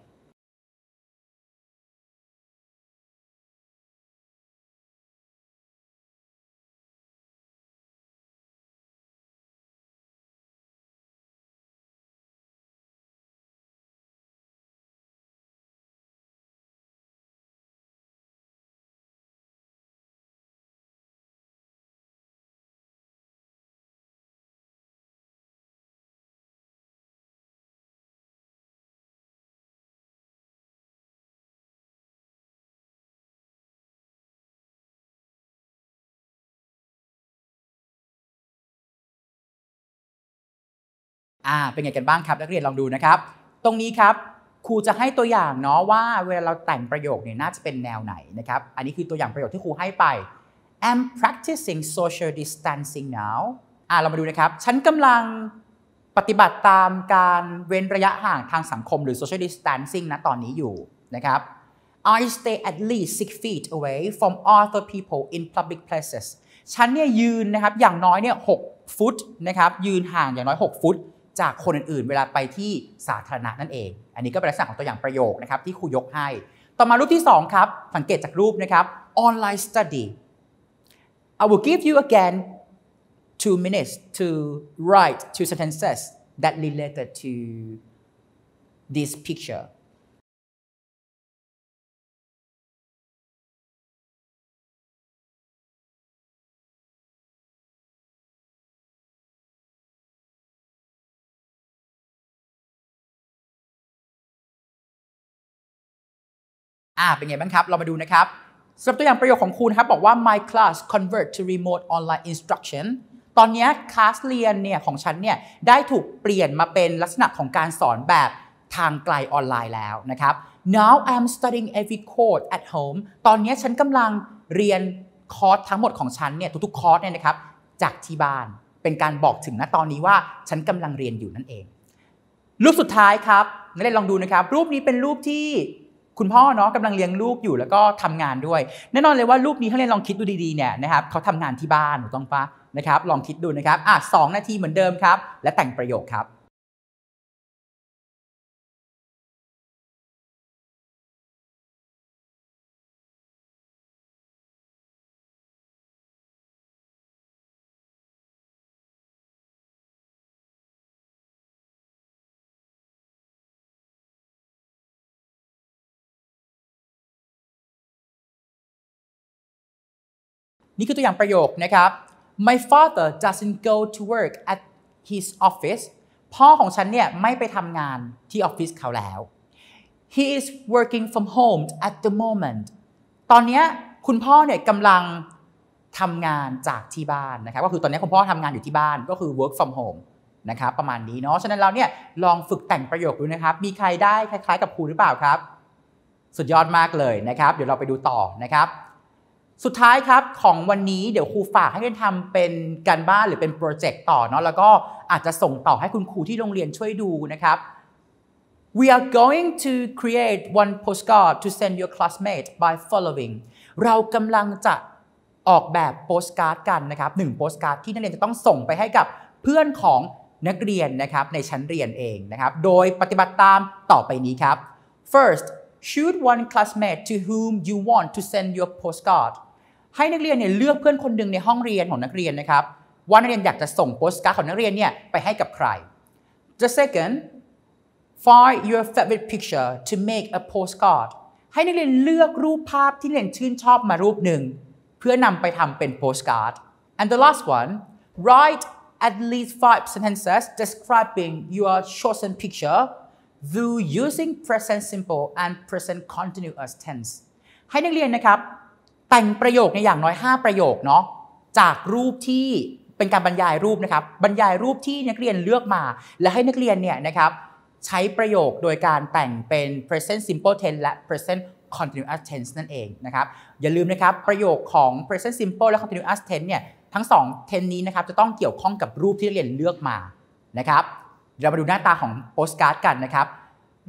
่าเป็นไงกันบ้างครับ นักเรียนลองดูนะครับ ตรงนี้ครับครูจะให้ตัวอย่างเนาะว่าเวลาเราแต่งประโยคเนี่ยน่าจะเป็นแนวไหนนะครับ อันนี้คือตัวอย่างประโยคที่ครูให้ไป I'm practicing social distancing now อ่าเรามาดูนะครับ ฉันกำลังปฏิบัติตามการเว้นระยะห่างทางสังคมหรือ social distancing นะตอนนี้อยู่นะครับ I stay at least six feet away from other people in public places ฉันเนี่ยยืนนะครับ อย่างน้อยเนี่ย6ฟุตนะครับ ยืนห่างอย่างน้อย 6 ฟุตจากคนอื่นๆ เวลาไปที่สาธารณะนั่นเอง อันนี้ก็เป็นลักษณะของตัวอย่างประโยคนะครับที่ครูยกให้ ต่อมารูปที่ 2 ครับสังเกตจากรูปนะครับ online study I will give you again two minutes to write two sentences that related to this picture อ่าเป็นไงบ้างครับเรามาดูนะครับสำหรับตัวอย่างประโยคของคุณครับ บอกว่า my class convert to remote online instruction ตอนนี้คลาสเรียนเนี่ยของฉันเนี่ยได้ถูกเปลี่ยนมาเป็นลักษณะของการสอนแบบทางไกลออนไลน์แล้วนะครับ now I'm studying every course at home ตอนนี้ฉันกำลังเรียนคอร์สทั้งหมดของฉันเนี่ยทุกๆคอร์สเนี่ยนะครับ จากที่บ้าน เป็นการบอกถึงณตอนนี้ว่าฉันกำลังเรียนอยู่นั่นเอง รูปสุดท้ายครับนักเรียนลองดูนะครับรูปนี้เป็นรูปที่คุณพ่อเนาะกำลังเลี้ยงลูกอยู่แล้วก็ทำงานด้วย แน่นอนเลยว่าลูกนี้ถ้าเรียนลองคิดดูดีๆเนี่ยนะครับเขาทำงานที่บ้านถูกต้องปะนะครับลองคิดดูนะครับอ่ะสนาทีเหมือนเดิมครับและแต่งประโยคครับนี่คือตัวอย่างประโยคนะครับ my father doesn't go to work at his office พ่อของฉันเนี่ยไม่ไปทำงานที่ออฟฟิศเขาแล้ว he is working from home at the moment ตอนนี้คุณพ่อเนี่ยกำลังทำงานจากที่บ้านนะครับ ก็คือตอนนี้คุณพ่อทำงานอยู่ที่บ้านก็คือ work from home นะครับประมาณนี้เนาะ ฉะนั้นเราเนี่ยลองฝึกแต่งประโยคดูนะครับ มีใครได้คล้าย ๆ กับครูหรือเปล่าครับ สุดยอดมากเลยนะครับ เดี๋ยวเราไปดูต่อนะครับสุดท้ายครับ ของวันนี้เดี๋ยวครูฝากให้ท่านทำเป็นการบ้านหรือเป็นโปรเจกต์ต่อเนาะแล้วก็อาจจะส่งต่อให้คุณครูที่โรงเรียนช่วยดูนะครับ we are going to create one postcard to send your classmate by following เรากำลังจะออกแบบโปสการ์ดกันนะครับหนึ่งโปสการ์ดที่นักเรียนจะต้องส่งไปให้กับเพื่อนของนักเรียนนะครับในชั้นเรียนเองนะครับ โดยปฏิบัติตามต่อไปนี้ครับ first choose one classmate to whom you want to send your postcard ให้นักเรียนเนี่ยเลือกเพื่อนคนหนึ่งในห้องเรียนของนักเรียนนะครับ ว่านักเรียนอยากจะส่งโปสการ์ดของนักเรียนเนี่ยไปให้กับใคร The second find your favorite picture to make a postcard ให้นักเรียนเลือกรูปภาพที่นักเรียนชื่นชอบมารูปหนึ่งเพื่อนำไปทำเป็นโปสการ์ด and the last one write at least five sentences describing your chosen picture through using present simple and present continuous tense ให้นักเรียนนะครับแต่งประโยคในอย่างน้อย 5 ประโยคเนาะจากรูปที่เป็นการบรรยายรูปนะครับบรรยายรูปที่นักเรียนเลือกมา และให้นักเรียนเนี่ยนะครับใช้ประโยคโดยการแต่งเป็น present simple tense และ present continuous tense นั่นเองนะครับอย่าลืมนะครับประโยคของ present simple และ continuous tense เนี่ยทั้ง2 tense นี้นะครับจะต้องเกี่ยวข้องกับรูปที่นักเรียนเลือกมานะครับเรามาดูหน้าตาของโปสการ์ดกันนะครับ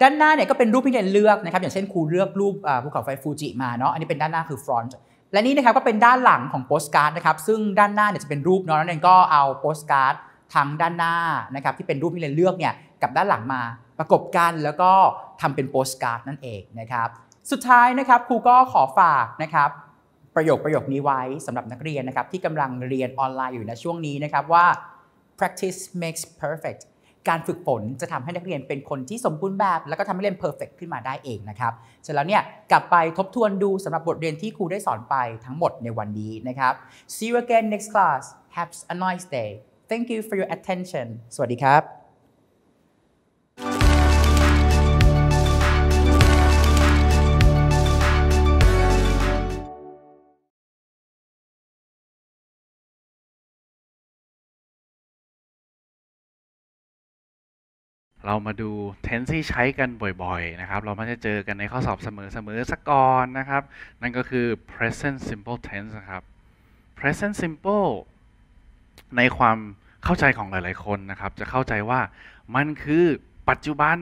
ด้านหน้าเนี่ยก็เป็นรูปที่นักเรียนเลือกนะครับอย่างเช่นครูเลือกรูปภูเขาไฟฟูจิมาเนาะอันนี้เป็นด้านหน้าคือ front และนี่นะครับก็เป็นด้านหลังของโปสการ์ดนะครับซึ่งด้านหน้าเนี่ยจะเป็นรูปเนาะนั่นเองก็เอาโปสการ์ดทั้งด้านหน้านะครับที่เป็นรูปที่เรนเลือกเนี่ยกับด้านหลังมา ประกบกันแล้วก็ทำเป็นโปสการ์ดนั่นเองนะครับสุดท้ายนะครับครูก็ขอฝากนะครับประโยคประโยคนี้ไว้สำหรับนักเรียนนะครับที่กำลังเรียนออนไลน์อยู่ในช่วงนี้นะครับว่า practice makes perfect การฝึกฝนจะทำให้นักเรียนเป็นคนที่สมบูรณ์แบบ แล้วก็ทำให้เรียนเพอร์เฟกขึ้นมาได้เองนะครับ เสร็จแล้วเนี่ยกลับไปทบทวนดูสำหรับบทเรียนที่ครูได้สอนไปทั้งหมดในวันนี้นะครับ see you again next class have a nice day thank you for your attention สวัสดีครับเรามาดูเทนที่ใช้กันบ่อยๆ นะครับ เรามักจะเจอกันในข้อสอบเสมอๆ สักก่อนนะครับ นั่นก็คือ present simple tense นะครับ present simple ในความเข้าใจของหลายๆ คนนะครับ จะเข้าใจว่ามันคือปัจจุบัน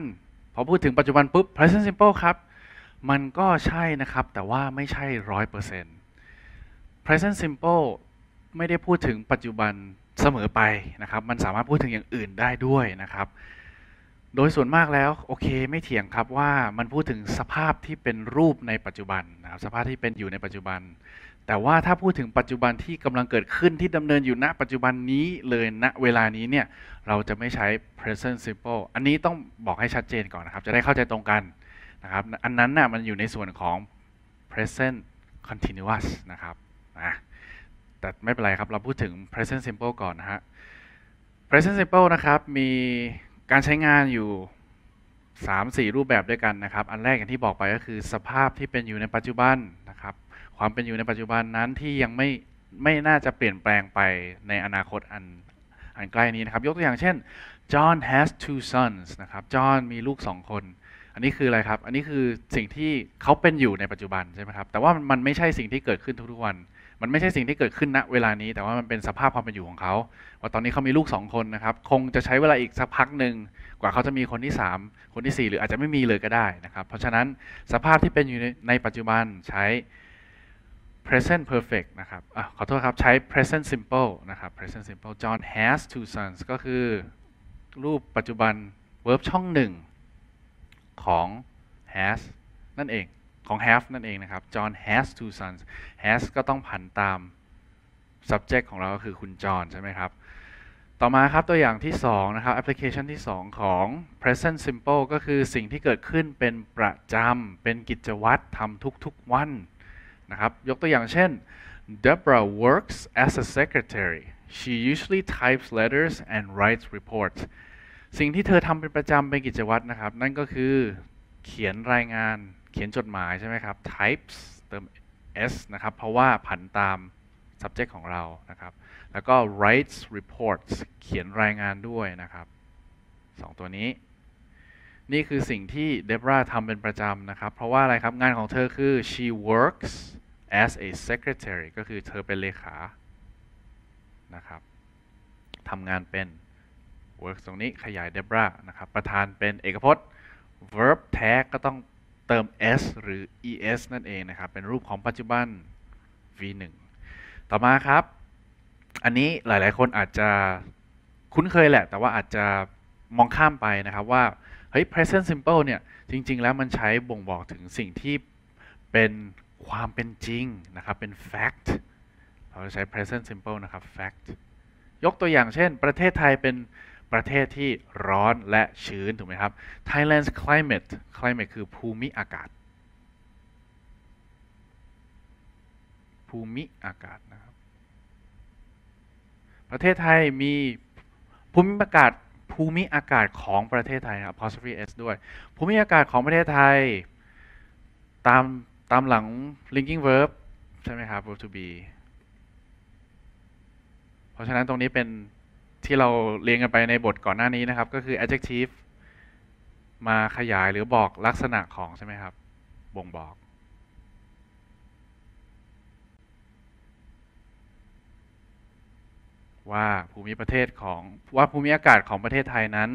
พอพูดถึงปัจจุบัน ปุ๊บ present simple ครับ มันก็ใช่นะครับ แต่ว่าไม่ใช่ร้อยเปอร์เซ็นต์ present simple ไม่ได้พูดถึงปัจจุบันเสมอไปนะครับ มันสามารถพูดถึงอย่างอื่นได้ด้วยนะครับโดยส่วนมากแล้วโอเคไม่เถียงครับว่ามันพูดถึงสภาพที่เป็นรูปในปัจจุบันนะครับสภาพที่เป็นอยู่ในปัจจุบัน แต่ว่าถ้าพูดถึงปัจจุบันที่กำลังเกิดขึ้นที่ดำเนินอยู่ณปัจจุบันนี้เลยณเวลานี้เนี่ยเราจะไม่ใช้ present simple อันนี้ต้องบอกให้ชัดเจนก่อนนะครับจะได้เข้าใจตรงกันนะครับอันนั้นนะ่ะมันอยู่ในส่วนของ present continuous นะครับนะแต่ไม่เป็นไรครับเราพูดถึง present simple ก่อนนะฮะ present simple นะครับมีการใช้งานอยู่ 3-4รูปแบบด้วยกันนะครับ อันแรกอย่างที่บอกไปก็คือสภาพที่เป็นอยู่ในปัจจุบันนะครับความเป็นอยู่ในปัจจุบันนั้นที่ยังไม่ไม่น่าจะเปลี่ยนแปลงไปในอนาคตอันอันใกล้นี้นะครับยกตัวอย่างเช่น John has two sons นะครับ John มีลูกสองคน อันนี้คืออะไรครับอันนี้คือสิ่งที่เขาเป็นอยู่ในปัจจุบันใช่ไหมครับแต่ว่ามันไม่ใช่สิ่งที่เกิดขึ้นทุกๆวันมันไม่ใช่สิ่งที่เกิดขึ้นณเวลานี้แต่ว่ามันเป็นสภาพความเป็นอยู่ของเขา ว่าตอนนี้เขามีลูก2คนนะครับ คงจะใช้เวลาอีกสักพักหนึ่งกว่าเขาจะมีคนที่ 3 คนที่ 4 หรืออาจจะไม่มีเลยก็ได้นะครับ เพราะฉะนั้นสภาพที่เป็นอยู่ในปัจจุบันใช้ present perfect นะครับอขอโทษครับ ใช้ present simple นะครับ present simple John has two sons ก็คือรูปปัจจุบัน verb ช่องหนึ่งของ has นั่นเองของ have นั่นเองนะครับ John has two sons has ก็ต้องผันตาม subject ของเราก็คือคุณจอนใช่ไหมครับ ต่อมาครับตัวอย่างที่ 2 นะครับ application ที่ 2 ของ present simple ก็คือสิ่งที่เกิดขึ้นเป็นประจำเป็นกิจวัตรทำทุก ๆ วันนะครับยกตัวอย่างเช่น Deborah works as a secretary she usually types letters and writes reports สิ่งที่เธอทำเป็นประจำเป็นกิจวัตรนะครับ นั่นก็คือเขียนรายงานขียนจดหมายใช่ไหมครับ types เติม s นะครับ เพราะว่าผันตาม subject ของเรา นะครับ แล้วก็ writes reports เขียนรายงานด้วยนะครับสองตัวนี้ นี่คือสิ่งที่เดบราทำเป็นประจำนะครับ เพราะว่าอะไรครับ งานของเธอคือ she works as a secretary ก็คือเธอเป็นเลขา นะครับ ทำงานเป็น works ตรงนี้ขยายเดบรานะครับ ประธานเป็นเอกพจน์ verb แท้ก็ต้องเติม s หรือ es นั่นเองนะครับ เป็นรูปของปัจจุบัน v1 ต่อมาครับ อันนี้หลาย ๆ คนอาจจะคุ้นเคยแหละ แต่ว่าอาจจะมองข้ามไปนะครับว่า เฮ้ย present simple เนี่ย จริง ๆ แล้วมันใช้บ่งบอกถึงสิ่งที่เป็นความเป็นจริงนะครับ เป็น fact เราจะใช้ present simple นะครับ fact ยกตัวอย่างเช่น ประเทศไทยเป็นประเทศที่ร้อนและชื้น ถูกไหมครับ Thailand's climate climate คือภูมิอากาศ ภูมิอากาศนะครับ ประเทศไทยมีภูมิอากาศภูมิอากาศของประเทศไทยครับ apostrophe s ด้วยภูมิอากาศของประเทศไทย ตามตามหลัง linking verb ใช่ไหมครับ verb to be เพราะฉะนั้นตรงนี้เป็นที่เราเรียนกันไปในบทก่อนหน้านี้นะครับก็คือ adjective มาขยายหรือบอกลักษณะของใช่ไหมครับบ่งบอก ว่าภูมิประเทศของว่าภูมิอากาศของประเทศไทยนั้น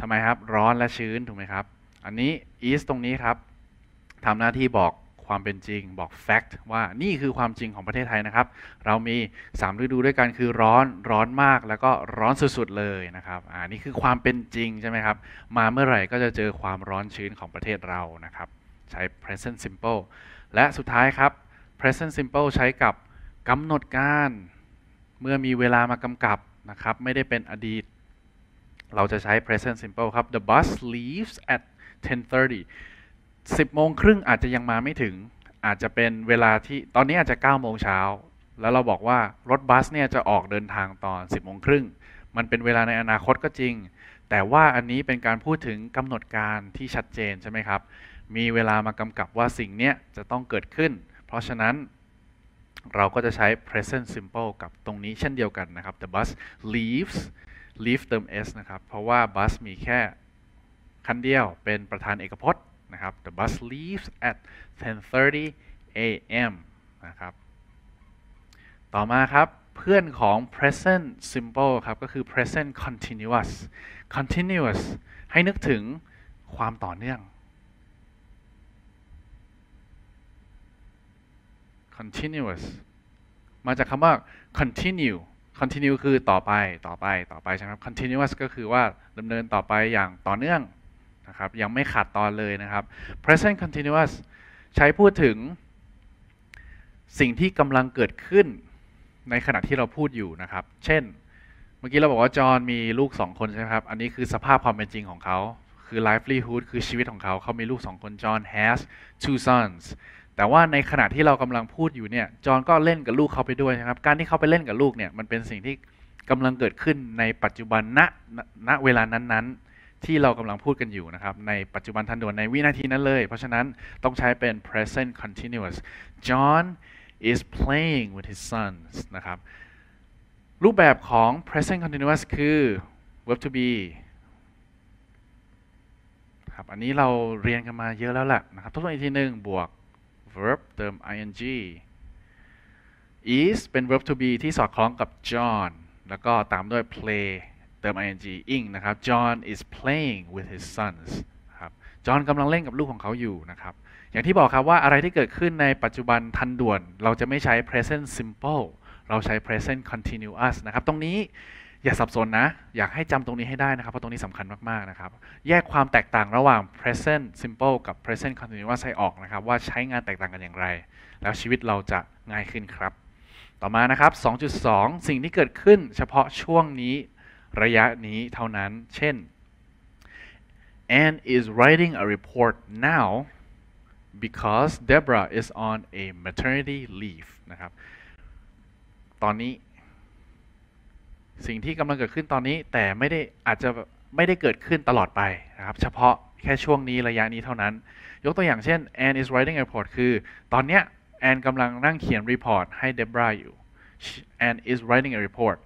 ทำไมครับร้อนและชื้นถูกไหมครับอันนี้ e a s t ตรงนี้ครับทำหน้าที่บอกความเป็นจริงบอกแฟกต์ว่านี่คือความจริงของประเทศไทยนะครับ เรามี 3 ฤดูด้วยกันคือร้อนร้อนมากแล้วก็ร้อนสุดๆเลยนะครับอ่านี่คือความเป็นจริงใช่ไหมครับมาเมื่อไหร่ก็จะเจอความร้อนชื้นของประเทศเรานะครับใช้ present simple และสุดท้ายครับ present simple ใช้กับกำหนดการ เมื่อมีเวลามากำกับนะครับ ไม่ได้เป็นอดีตเราจะใช้ present simple ครับ the bus leaves at 10:30สิบโมงครึ่งอาจจะยังมาไม่ถึง อาจจะเป็นเวลาที่ตอนนี้อาจจะ9ก้าโมงเช้าแล้วเราบอกว่ารถบัสเนี่ยจะออกเดินทางตอน 10บโมงครึ่งมันเป็นเวลาในอนาคตก็จริง แต่ว่าอันนี้เป็นการพูดถึงกำหนดการที่ชัดเจนใช่ไหมครับมีเวลามากำกับว่าสิ่งเนี้ยจะต้องเกิดขึ้น เพราะฉะนั้นเราก็จะใช้ present simple กับตรงนี้เช่นเดียวกันนะครับ the bus leaves leave เติม s นะครับเพราะว่าบัสมีแค่คันเดียวเป็นประธานเอกพจน์นะครับ the bus leaves at 10:30 a.m. นะครับต่อมาครับ เพื่อนของ present simple ครับก็คือ present continuous continuous ให้นึกถึงความต่อเนื่อง continuous มาจากคำว่า continue continue คือต่อไป ต่อไป ต่อไปใช่ไหมครับ continuous ก็คือว่าดำเนินต่อไปอย่างต่อเนื่องนะครับยังไม่ขาดตอนเลยนะครับ present continuous ใช้พูดถึง สิ่งที่กำลังเกิดขึ้น ในขณะที่เราพูดอยู่นะครับ เช่นเมื่อกี้เราบอกว่า จอห์นมีลูกสองคนใช่ไหมครับ อันนี้คือสภาพความเป็นจริงของเขา คือ livelihood คือชีวิตของเขาเขามีลูกสองคน จอห์น has two sons แต่ว่าในขณะที่เรากำลังพูดอยู่เนี่ยจอห์นก็เล่นกับลูกเขาไปด้วยนะครับการที่เขาไปเล่นกับลูกเนี่ยมันเป็นสิ่งที่กำลังเกิดขึ้นในปัจจุบันณณเวลานั้นๆที่เรากำลังพูดกันอยู่นะครับในปัจจุบันทันด่วนในวินาทีนั้นเลย เพราะฉะนั้นต้องใช้เป็น present continuous John is playing with his sons นะครับรูปแบบของ present continuous คือ verb to be ครับอันนี้เราเรียนกันมาเยอะแล้วแหละนะครับทบทวนอีกทีหนึ่งบวก verb เติม ing is เป็น verb to be ที่สอดคล้องกับ John แล้วก็ตามด้วย play เติม ing ing นะครับ John is playing with his sons ครับจอห์นกำลังเล่นกับลูกของเขาอยู่นะครับ อย่างที่บอกครับว่า อะไรที่เกิดขึ้นในปัจจุบันทันด่วน เราจะไม่ใช้ present simple เราใช้ present continuous นะครับ ตรงนี้ อย่าสับสนนะ อยากให้จำตรงนี้ให้ได้นะครับ เพราะตรงนี้สำคัญมาก ๆ นะครับ แยกความแตกต่างระหว่าง present simple กับ present continuous ใช้ออกนะครับ ว่าใช้งานแตกต่างกันอย่างไร แล้วชีวิตเราจะง่ายขึ้นครับ ต่อมานะครับ2.2 สิ่งที่เกิดขึ้น เฉพาะช่วงนี้ระยะนี้เท่านั้น เช่น Anne is writing a report now because Deborah is on a maternity leave นะครับ ตอนนี้ สิ่งที่กำลังเกิดขึ้นตอนนี้แต่ไม่ได้อาจจะไม่ได้เกิดขึ้นตลอดไปนะครับ เฉพาะแค่ช่วงนี้ระยะนี้เท่านั้น ยกตัวอย่างเช่น Anne is writing a report คือ ตอนเนี้ยแอนกำลังนั่งเขียนรีพอร์ตให้เดบราอยู่ Anne is writing a report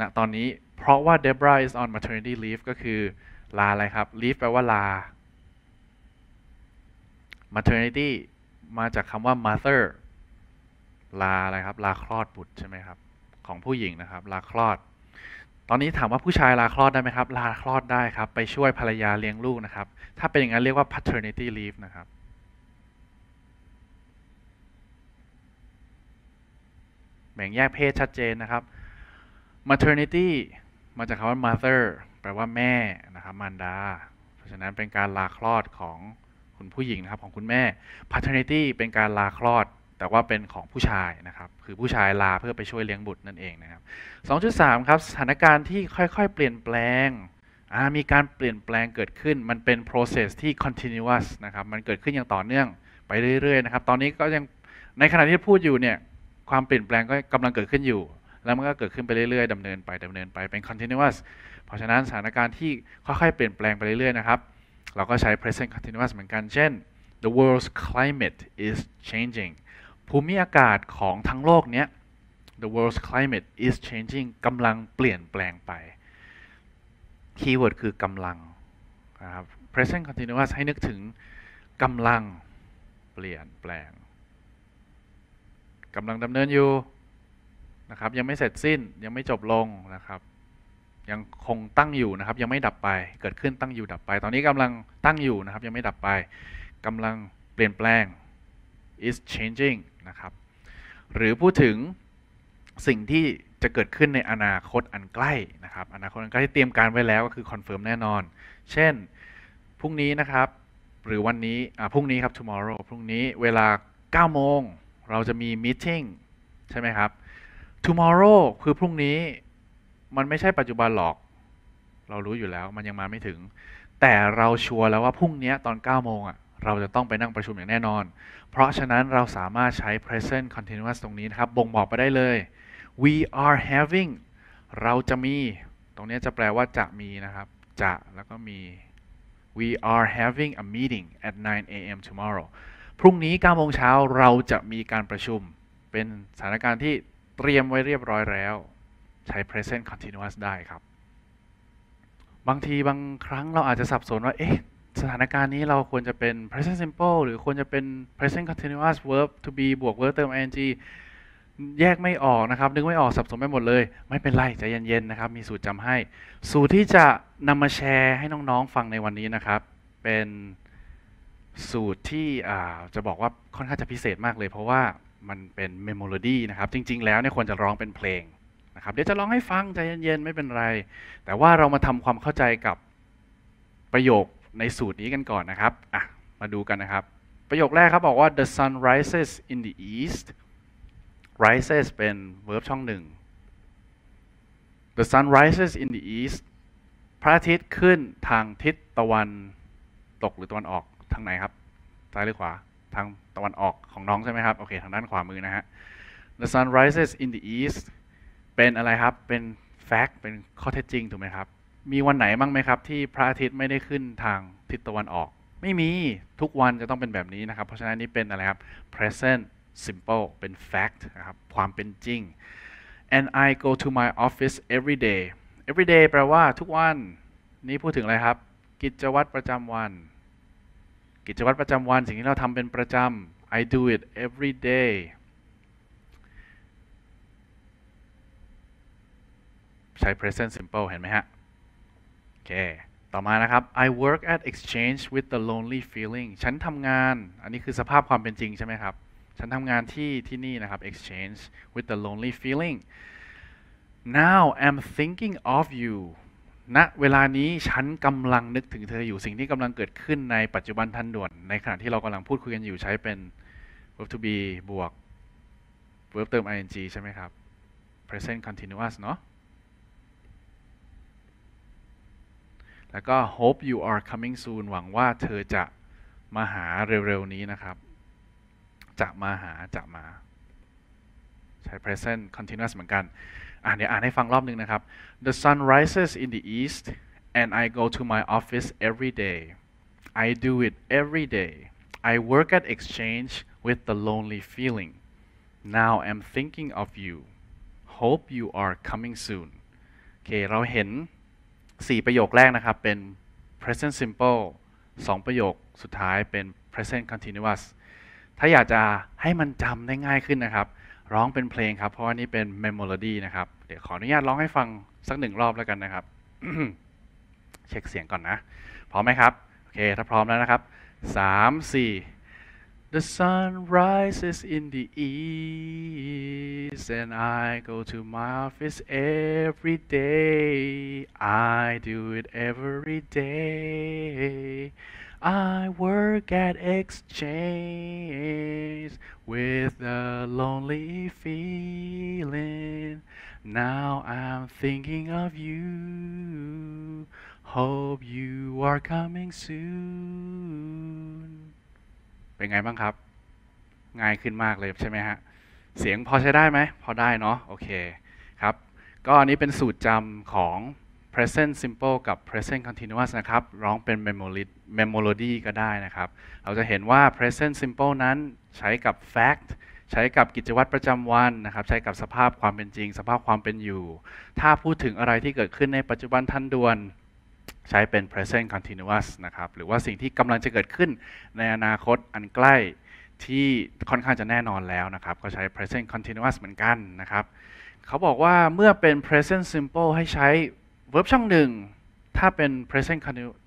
ณนะตอนนี้เพราะว่า Debra is on maternity leave ก็คือ ลาอะไรครับ leave แปลว่า ลา maternity มาจากคำว่า mother ลาอะไรครับ ลาคลอดบุตรใช่ไหมครับ ของผู้หญิงนะครับ ลาคลอด ตอนนี้ถามว่าผู้ชายลาคลอดได้ไหมครับ ลาคลอดได้ครับ ไปช่วยภรรยาเลี้ยงลูกนะครับ ถ้าเป็นอย่างนั้น เรียกว่า paternity leave นะครับ แบ่งแยกเพศชัดเจนนะครับ maternity มาจากคำว่า mother แปลว่าแม่นะครับมารดาเพราะฉะนั้นเป็นการลาคลอดของคุณผู้หญิงนะครับของคุณแม่ paternity เป็นการลาคลอด แต่ว่าเป็นของผู้ชายนะครับคือผู้ชายลาเพื่อไปช่วยเลี้ยงบุตรนั่นเองนะครับ2.3ครับสถานการณ์ที่ค่อยๆ เปลี่ยนแปลง มีการเปลี่ยนแปลงเกิดขึ้น มันเป็น process ที่ continuous นะครับมันเกิดขึ้นอย่างต่อเนื่องไปเรื่อยๆนะครับตอนนี้ก็ยังในขณะที่พูดอยู่เนี่ยความเปลี่ยนแปลงก็กำลังเกิดขึ้นอยู่แล้วมันก็เกิดขึ้นไปเรื่อยๆดำเนินไปดำเนินไปเป็น continuous เพราะฉะนั้นสถานการณ์ที่ค่อยๆเปลี่ยนแปลงไปเรื่อยๆ นะครับ เราก็ใช้ present continuous เหมือนกัน เช่น the world's climate is changing ภูมิอากาศของทั้งโลกเนี้ย the world's climate is changing กำลังเปลี่ยนแปลงไป คีย์เวิร์ดคือกำลังนะครับ present continuous ให้นึกถึงกำลังเปลี่ยนแปลงกำลังดำเนินอยู่นะครับยังไม่เสร็จสิ้นยังไม่จบลงนะครับ ยังคงตั้งอยู่นะครับ ยังไม่ดับไปเกิดขึ้นตั้งอยู่ดับไป ตอนนี้กำลังตั้งอยู่นะครับ ยังไม่ดับไป กำลังเปลี่ยนแปลง is changing นะครับหรือพูดถึงสิ่งที่จะเกิดขึ้นในอนาคตอันใกล้นะครับอนาคตอันใกล้ที่เตรียมการไว้แล้วก็คือคอนเฟิร์มแน่นอนเช่น พรุ่งนี้นะครับหรือวันนี้อ่าพรุ่งนี้ครับ tomorrow พรุ่งนี้เวลา9โมง เราจะมี meeting ใช่ไหมครับ tomorrow คือพรุ่งนี้มันไม่ใช่ปัจจุบัน หรอก เรารู้อยู่แล้วมันยังมาไม่ถึง แต่เราชัวร์แล้วว่า พรุ่งนี้ตอน 9 โมงอ่ะ เราจะต้องไปนั่งประชุมอย่างแน่นอน เพราะฉะนั้นเราสามารถใช้ present continuous ตรงนี้ นะครับ บ่งบอกไปได้เลย we are having เราจะมี ตรงนี้จะแปลว่าจะมีนะครับจะแล้วก็มี we are having a meeting at 9 a.m. tomorrow พรุ่งนี้9โมงเช้าเราจะมีการประชุมเป็นสถานการณ์ที่เตรียมไว้เรียบร้อยแล้วใช้ present continuous ได้ครับ บางทีบางครั้งเราอาจจะสับสนว่าเอ๊ะสถานการณ์นี้เราควรจะเป็น present simple หรือควรจะเป็น present continuous verb to be บวก verb เติม ing แยกไม่ออกนะครับ นึกไม่ออกสับสนไปหมดเลย ไม่เป็นไรใจเย็นๆ นะครับมีสูตรจำให้สูตรที่จะนำมาแชร์ให้น้องๆ ฟังในวันนี้นะครับ เป็นสูตรที่จะบอกว่าค่อนข้างจะพิเศษมากเลยเพราะว่ามันเป็นเมโมโลดี้นะครับจริง ๆ แล้วเนี่ยควรจะร้องเป็นเพลงนะครับ เดี๋ยวจะร้องให้ฟัง ใจเย็น ๆ ไม่เป็นไร แต่ว่าเรามาทำความเข้าใจกับประโยคในสูตรนี้กันก่อนนะครับอ่ะมาดูกันนะครับ ประโยคแรกครับบอกว่า the sun rises in the east rises เป็นเวิร์บช่องหนึ่ง the sun rises in the east พระอาทิตย์ขึ้นทางทิศตะวันตกหรือตะวันออกทางไหนครับซ้ายหรือขวาทางวันออกของน้องใช่ไหมครับโอเคทางด้านขวามือนะฮะ the sun rises in the east เป็นอะไรครับ เป็นแฟกต์เป็นข้อเท็จจริง ถูกไหมครับ มีวันไหนบ้างไหมครับ ที่พระอาทิตย์ไม่ได้ขึ้นทางทิศตะวันออก ไม่มีทุกวันจะต้องเป็นแบบนี้นะครับ เพราะฉะนั้นนี่เป็นอะไรครับ present simple เป็น fact นะครับความเป็นจริง and I go to my office every day every day แปลว่าทุกวันนี่พูดถึงอะไรครับกิจวัตรประจำวันกิจวัตรประจำวันสิ่งที่เราทำเป็นประจำ I do it every day ใช้ present simple เห็นไหมฮะโอเค ต่อมานะครับ I work at exchange with the lonely feeling ฉันทำงาน อันนี้คือสภาพความเป็นจริงใช่ไหมครับ ฉันทำงานที่ที่นี่นะครับ exchange with the lonely feeling now I'm thinking of you ณเวลานี้ฉันกำลังนึกถึงเธออยู่สิ่งที่กำลังเกิดขึ้นในปัจจุบันทันด่วนในขณะที่เรากำลังพูดคุยกันอยู่ใช้เป็น verb to be บวก verb เติม ing ใช่ไหมครับ present continuous เนาะแล้วก็ hope you are coming soon หวังว่าเธอจะมาหาเร็วๆนี้นะครับ จะมาหาจะมาใช้ present continuous เหมือนกันอ่นเดี๋ยวอ่านให้ฟังรอบหนึ่งนะครับ The sun rises in the east and I go to my office every day I do it every day I work at exchange with the lonely feeling now I'm thinking of you hope you are coming soon โอเคเราเห็น 4 ประโยคแรกนะครับ เป็น present simple 2 ประโยคสุดท้ายเป็น present continuous ถ้าอยากจะให้มันจำได้ง่ายขึ้นนะครับร้องเป็นเพลงครับ เพราะว่านี่เป็นเมมโมดี้นะครับ เดี๋ยวขออนุญาตร้องให้ฟังสักหนึ่งรอบแล้วกันนะครับเช็คเสียงก่อนนะ พร้อมไหมครับ โอเค ถ้าพร้อมแล้วนะครับสามสี่ The sun rises in the east, and I go to my office every day. I do it every day. I work at exchange with a lonely feeling. Now I'm thinking of you. Hope you are coming soon. เป็นไงบ้างครับ ง่ายขึ้นมากเลยใช่ไหมฮะ เสียงพอใช้ได้ไหม พอได้เนาะ โอเคครับ ก็อันนี้เป็นสูตรจำของ present simple กับ present continuous นะครับ ร้องเป็น melody ก็ได้นะครับ เราจะเห็นว่า present simple นั้นใช้กับ fact ใช้กับกิจวัตรประจำวันนะครับ ใช้กับสภาพความเป็นจริง สภาพความเป็นอยู่ ถ้าพูดถึงอะไรที่เกิดขึ้นในปัจจุบันทันด่วน ใช้เป็น present continuous นะครับ หรือว่าสิ่งที่กำลังจะเกิดขึ้นในอนาคตอันใกล้ที่ค่อนข้างจะแน่นอนแล้วนะครับ ก็ใช้ present continuous เหมือนกันนะครับ เขาบอกว่าเมื่อเป็น present simple ให้ใช้ verb ช่องหนึ่งถ้าเป็น present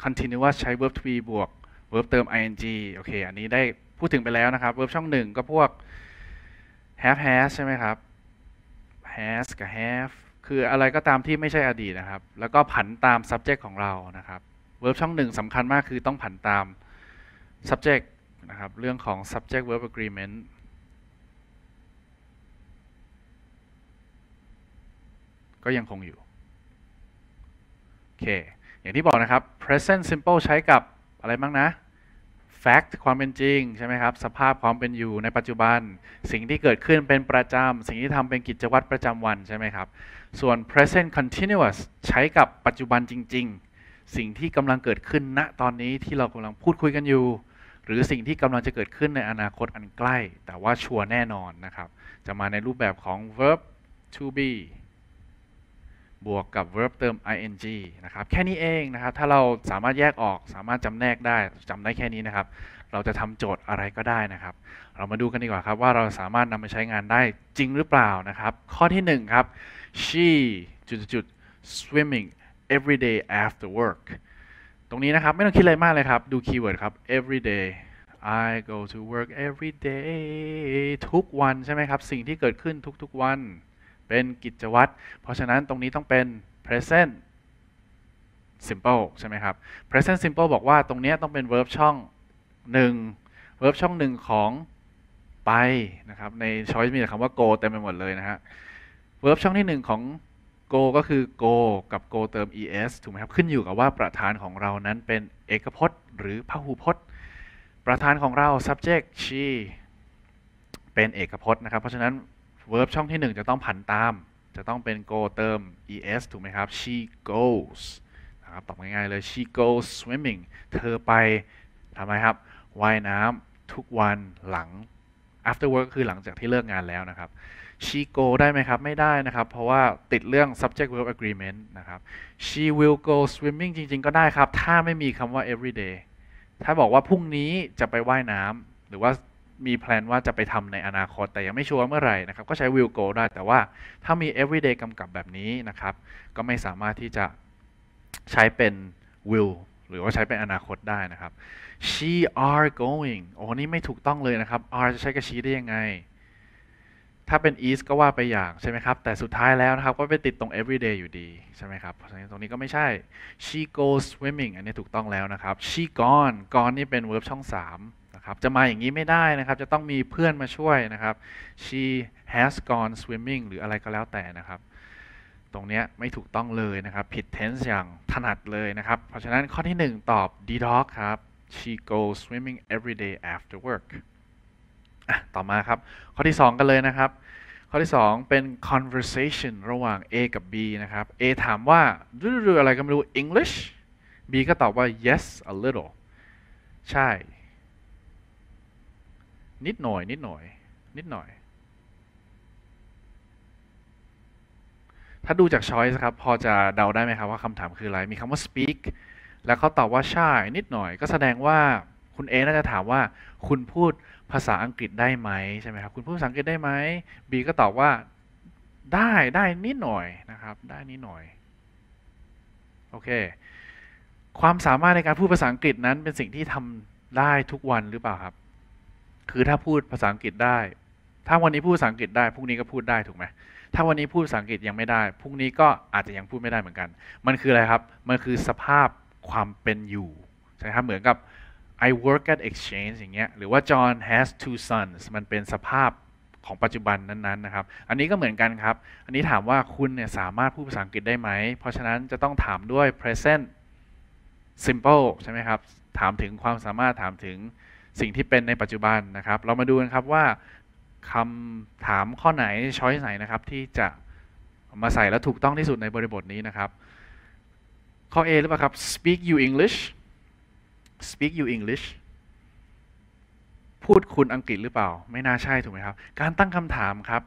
continuous ใช้ verb to be บวก verb เติม ing โอเค อันนี้ได้พูดถึงไปแล้วนะครับ verb ช่องหนึ่งก็พวก have has ใช่ไหมครับ has กับ have คืออะไรก็ตามที่ไม่ใช่อดีตนะครับ แล้วก็ผันตาม subject ของเรานะครับ verb ช่องหนึ่งสำคัญมากคือต้องผันตาม subject นะครับ เรื่องของ subject verb agreement ก็ยังคงอยู่คอย่างที่บอกนะครับ present simple ใช้กับอะไรบ้างนะ fact ความเป็นจริงใช่ไหมครับ สภาพความเป็นอยู่ ในปัจจุบัน สิ่งที่เกิดขึ้นเป็นประจำสิ่งที่ทำเป็นกิจวัตรประจำวันใช่ไหมครับ ส่วน present continuous ใช้กับปัจจุบันจริง ๆ สิ่งที่กำลังเกิดขึ้นณตอนนี้ที่เรากำลังพูดคุยกันอยู่ หรือสิ่งที่กำลังจะเกิดขึ้นในอนาคตอันใกล้ แต่ว่าชัวร์แน่นอนนะครับ จะมาในรูปแบบของ verb to be บวกกับ verb เติม ing นะครับแค่นี้เองนะครับถ้าเราสามารถแยกออกสามารถจำแนกได้จำได้แค่นี้นะครับ เราจะทำโจทย์อะไรก็ได้นะครับ เรามาดูกันดีกว่าครับ ว่าเราสามารถนำไปใช้งานได้จริงหรือเปล่านะครับ ข้อที่1ครับ she จุดจุด swimming every day after work ตรงนี้นะครับไม่ต้องคิดอะไรมากเลยครับดูคีย์เวิร์ดครับ every day I go to work every day ทุกวันใช่ไหมครับสิ่งที่เกิดขึ้นทุกๆวันเป็นกิจวัตร เพราะฉะนั้นตรงนี้ต้องเป็น present simple ใช่ไหมครับ present simple บอกว่าตรงนี้ต้องเป็น verb ช่อง1 verb ช่อง1ของไปนะครับใน choice มีแต่คำว่า go เต็มไปหมดเลยนะฮะ verb ช่องที่1ของ go ก็คือ go กับ go เติม es ถูกไหมครับขึ้นอยู่กับว่าประธานของเรานั้นเป็นเอกพจน์ หรือพหูพจน์ ประธานของเรา subject she เป็นเอกพจน์นะครับเพราะฉะนั้นเวิร์บช่องที่หนึ่งจะต้องผันตาม จะต้องเป็น go เติม es ถูกไหมครับ she goes นะครับตอบง่ายๆ เลย she goes swimming เธอไปทำไมครับ ว่ายน้ำทุกวันหลัง after work ก็คือหลังจากที่เลิกงานแล้วนะครับ she go ได้ไหมครับ ไม่ได้นะครับ เพราะว่าติดเรื่อง subject verb agreement นะครับ she will go swimming จริงๆก็ได้ครับ ถ้าไม่มีคำว่า every day ถ้าบอกว่าพรุ่งนี้จะไปไว่ายน้ำหรือว่ามีแพลนว่าจะไปทำในอนาคตแต่ยังไม่ชัวร์เมื่อไหร่นะครับก็ใช้ will go ได้ แต่ว่าถ้ามี everyday กำกับแบบนี้นะครับก็ไม่สามารถที่จะใช้เป็น will หรือว่าใช้เป็นอนาคตได้นะครับ she are going โอ้นี่ไม่ถูกต้องเลยนะครับ are จะใช้กับ she ได้ยังไง ถ้าเป็น is ก็ว่าไปอย่าง ใช่ไหมครับ แต่สุดท้ายแล้วนะครับ ก็ไปติดตรง everyday อยู่ดี ใช่ไหมครับเพราะฉะนั้นตรงนี้ก็ไม่ใช่ she goes swimming อันนี้ถูกต้องแล้วนะครับ she gone gone นี่เป็น verb ช่อง3ครับจะมาอย่างนี้ไม่ได้นะครับ จะต้องมีเพื่อนมาช่วยนะครับ she has gone swimming หรืออะไรก็แล้วแต่นะครับ ตรงนี้ไม่ถูกต้องเลยนะครับ ผิด tense อย่างถนัดเลยนะครับ เพราะฉะนั้นข้อที่ 1 ตอบ d dog ครับ she goes swimming every day after work ต่อมาครับ ข้อที่ 2 กันเลยนะครับ ข้อที่ 2 เป็น conversation ระหว่าง A กับ B นะครับ A ถามว่าดูอะไรก็ไม่รู้ English B ก็ตอบว่า yes a little ใช่นิดหน่อยนิดหน่อย นิดหน่อย ถ้าดูจากช้อยส์ครับพอจะเดาได้ไหมครับว่าคำถามคืออะไรมีคำว่า speak แล้วเขาตอบว่าใช่นิดหน่อย ก็แสดงว่าคุณเอน่าจะถามว่าคุณพูดภาษาอังกฤษได้ไหมใช่ไหมครับคุณพูดภาษาอังกฤษได้ไหมบีก็ตอบว่าได้ได้นิดหน่อยนะครับได้นิดหน่อย โอเค ความสามารถในการพูดภาษาอังกฤษนั้นเป็นสิ่งที่ทำได้ทุกวันหรือเปล่าครับคือถ้าพูดภาษาอังกฤษได้ ถ้าวันนี้พูดภาษาอังกฤษได้ พรุ่งนี้ก็พูดได้ถูกไหมถ้าวันนี้พูดภาษาอังกฤษยังไม่ได้ พรุ่งนี้ก็อาจจะยังพูดไม่ได้เหมือนกัน มันคืออะไรครับ มันคือสภาพความเป็นอยู่ใช่ไหมครับ เหมือนกับ I work at exchange อย่างเงี้ย หรือว่า John has two sons มันเป็นสภาพของปัจจุบันนั้นๆ นะครับ อันนี้ก็เหมือนกันครับ อันนี้ถามว่าคุณเนี่ยสามารถพูดภาษาอังกฤษได้ไหม เพราะฉะนั้นจะต้องถามด้วย present simple ใช่ไหมครับ ถามถึงความสามารถถามถึงสิ่งที่เป็นในปัจจุบันนะครับ เรามาดูกันครับว่าคำถามข้อไหน ช้อยไหนนะครับ ที่จะมาใส่และถูกต้องที่สุดในบริบทนี้นะครับ ข้อ A หรือเปล่าครับ speak you English speak you English พูดคุณอังกฤษหรือเปล่า ไม่น่าใช่ ถูกไหมครับ การตั้งคำถามครับ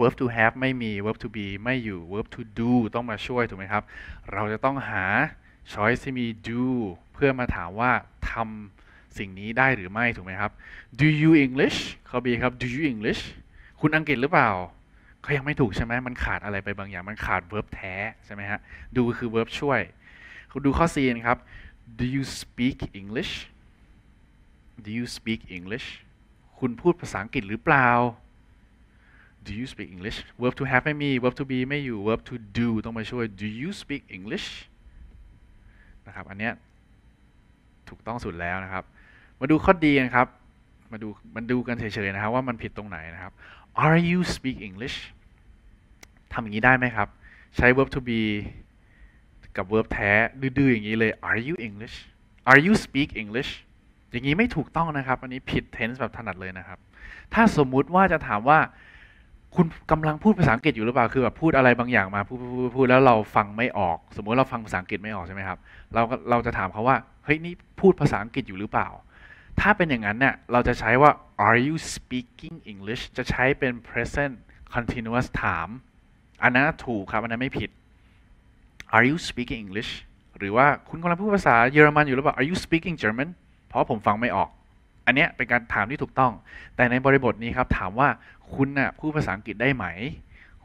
verb to have ไม่มี verb to be ไม่อยู่ verb to do ต้องมาช่วย ถูกไหมครับ เราจะต้องหา choice ที่มี do เพื่อมาถามว่าทำสิ่งนี้ได้หรือไม่ถูกไหมครับ do you English ข้อ B ครับ do you English คุณอังกฤษหรือเปล่าก็ยังไม่ถูกใช่ไหม มันขาดอะไรไปบางอย่าง มันขาด verb แท้ ใช่ไหมฮะดูคือ verb ช่วย ดูข้อ C นะครับ do you speak English do you speak English คุณพูดภาษาอังกฤษหรือเปล่า do you speak English verb to have ไม่มี verb to be ไม่อยู่ verb to do ต้องมาช่วย do you speak English นะครับ อันเนี้ยถูกต้องสุดแล้วนะครับมาดูข้อดีกันครับ มาดูมันดูกันเฉยๆนะครับว่ามันผิดตรงไหนนะครับ are you speak English ทำอย่างนี้ได้ไหมครับ ใช้ verb to be กับ verb แท้ดื้อๆอย่างนี้เลย are you English are you speak English อย่างนี้ไม่ถูกต้องนะครับ อันนี้ผิด tense แบบถนัดเลยนะครับ ถ้าสมมุติว่าจะถามว่าคุณกำลังพูดภาษาอังกฤษอยู่หรือเปล่า คือแบบพูดอะไรบางอย่างมาพูดพูดพูดแล้วเราฟังไม่ออก สมมุติเราฟังภาษาอังกฤษไม่ออกใช่ไหมครับ เราเราจะถามเขาว่า เฮ้ยนี่พูดภาษาอังกฤษอยู่หรือเปล่าถ้าเป็นอย่างนั้นเนี่ยเราจะใช้ว่า are you speaking English จะใช้เป็น present continuous ถามอันนั้นถูกครับอันนั้นไม่ผิด are you speaking English หรือว่าคุณกำลังพูดภาษาเยอรมันอยู่หรือเปล่า are you speaking German เพราะผมฟังไม่ออก อันเนี้ยเป็นการถามที่ถูกต้อง แต่ในบริบทนี้ครับถามว่าคุณนะ่ะพูดภาษาอังกฤษได้ไหม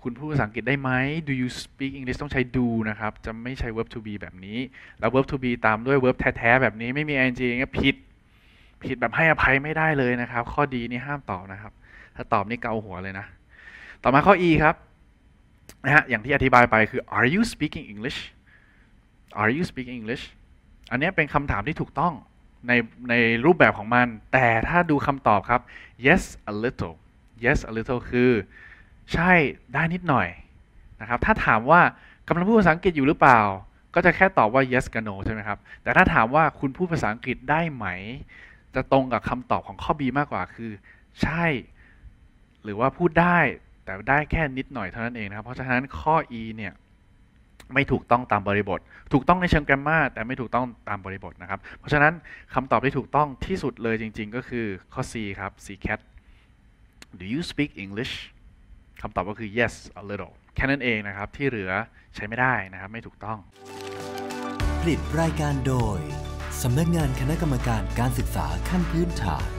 คุณพูดภาษาอังกฤษได้ไหม do you speak English ต้องใช้ do นะครับจะไม่ใช้ verb to be แบบนี้ แล้ว verb to be ตามด้วย verb แท้ๆ แบบนี้ไม่มี ing ผิดผิดแบบให้อภัยไม่ได้เลยนะครับ ข้อดีนี่ห้ามตอบนะครับ ถ้าตอบนี่เกาหัวเลยนะ ต่อมาข้อ E ครับนะฮะ อย่างที่อธิบายไปคือ are you speaking English are you speaking English อันนี้เป็นคำถามที่ถูกต้อง ในในรูปแบบของมัน แต่ถ้าดูคำตอบครับ yes a little yes a little คือ ใช่ได้นิดหน่อยนะครับ ถ้าถามว่ากำลังพูดภาษาอังกฤษอยู่หรือเปล่า ก็จะแค่ตอบว่า yes กับ no ใช่ไหมครับ แต่ถ้าถามว่าคุณพูดภาษาอังกฤษได้ไหมจะตรงกับคำตอบของข้อ B มากกว่าคือ ใช่ หรือว่าพูดได้แต่ได้แค่นิดหน่อยเท่านั้นเองนะครับ เพราะฉะนั้นข้อ E เนี่ยไม่ถูกต้องตามบริบทถูกต้องในเชิงแกรมมาแต่ไม่ถูกต้องตามบริบทนะครับ เพราะฉะนั้นคำตอบที่ถูกต้องที่สุดเลยจริง ๆ ก็คือข้อ C ครับ C cat Do you speak English คำตอบก็คือ yes a little แค่นั้นเองนะครับที่เหลือใช้ไม่ได้นะครับไม่ถูกต้อง ผลิตรายการโดยสำนักงานคณะกรรมการการศึกษาขั้นพื้นฐาน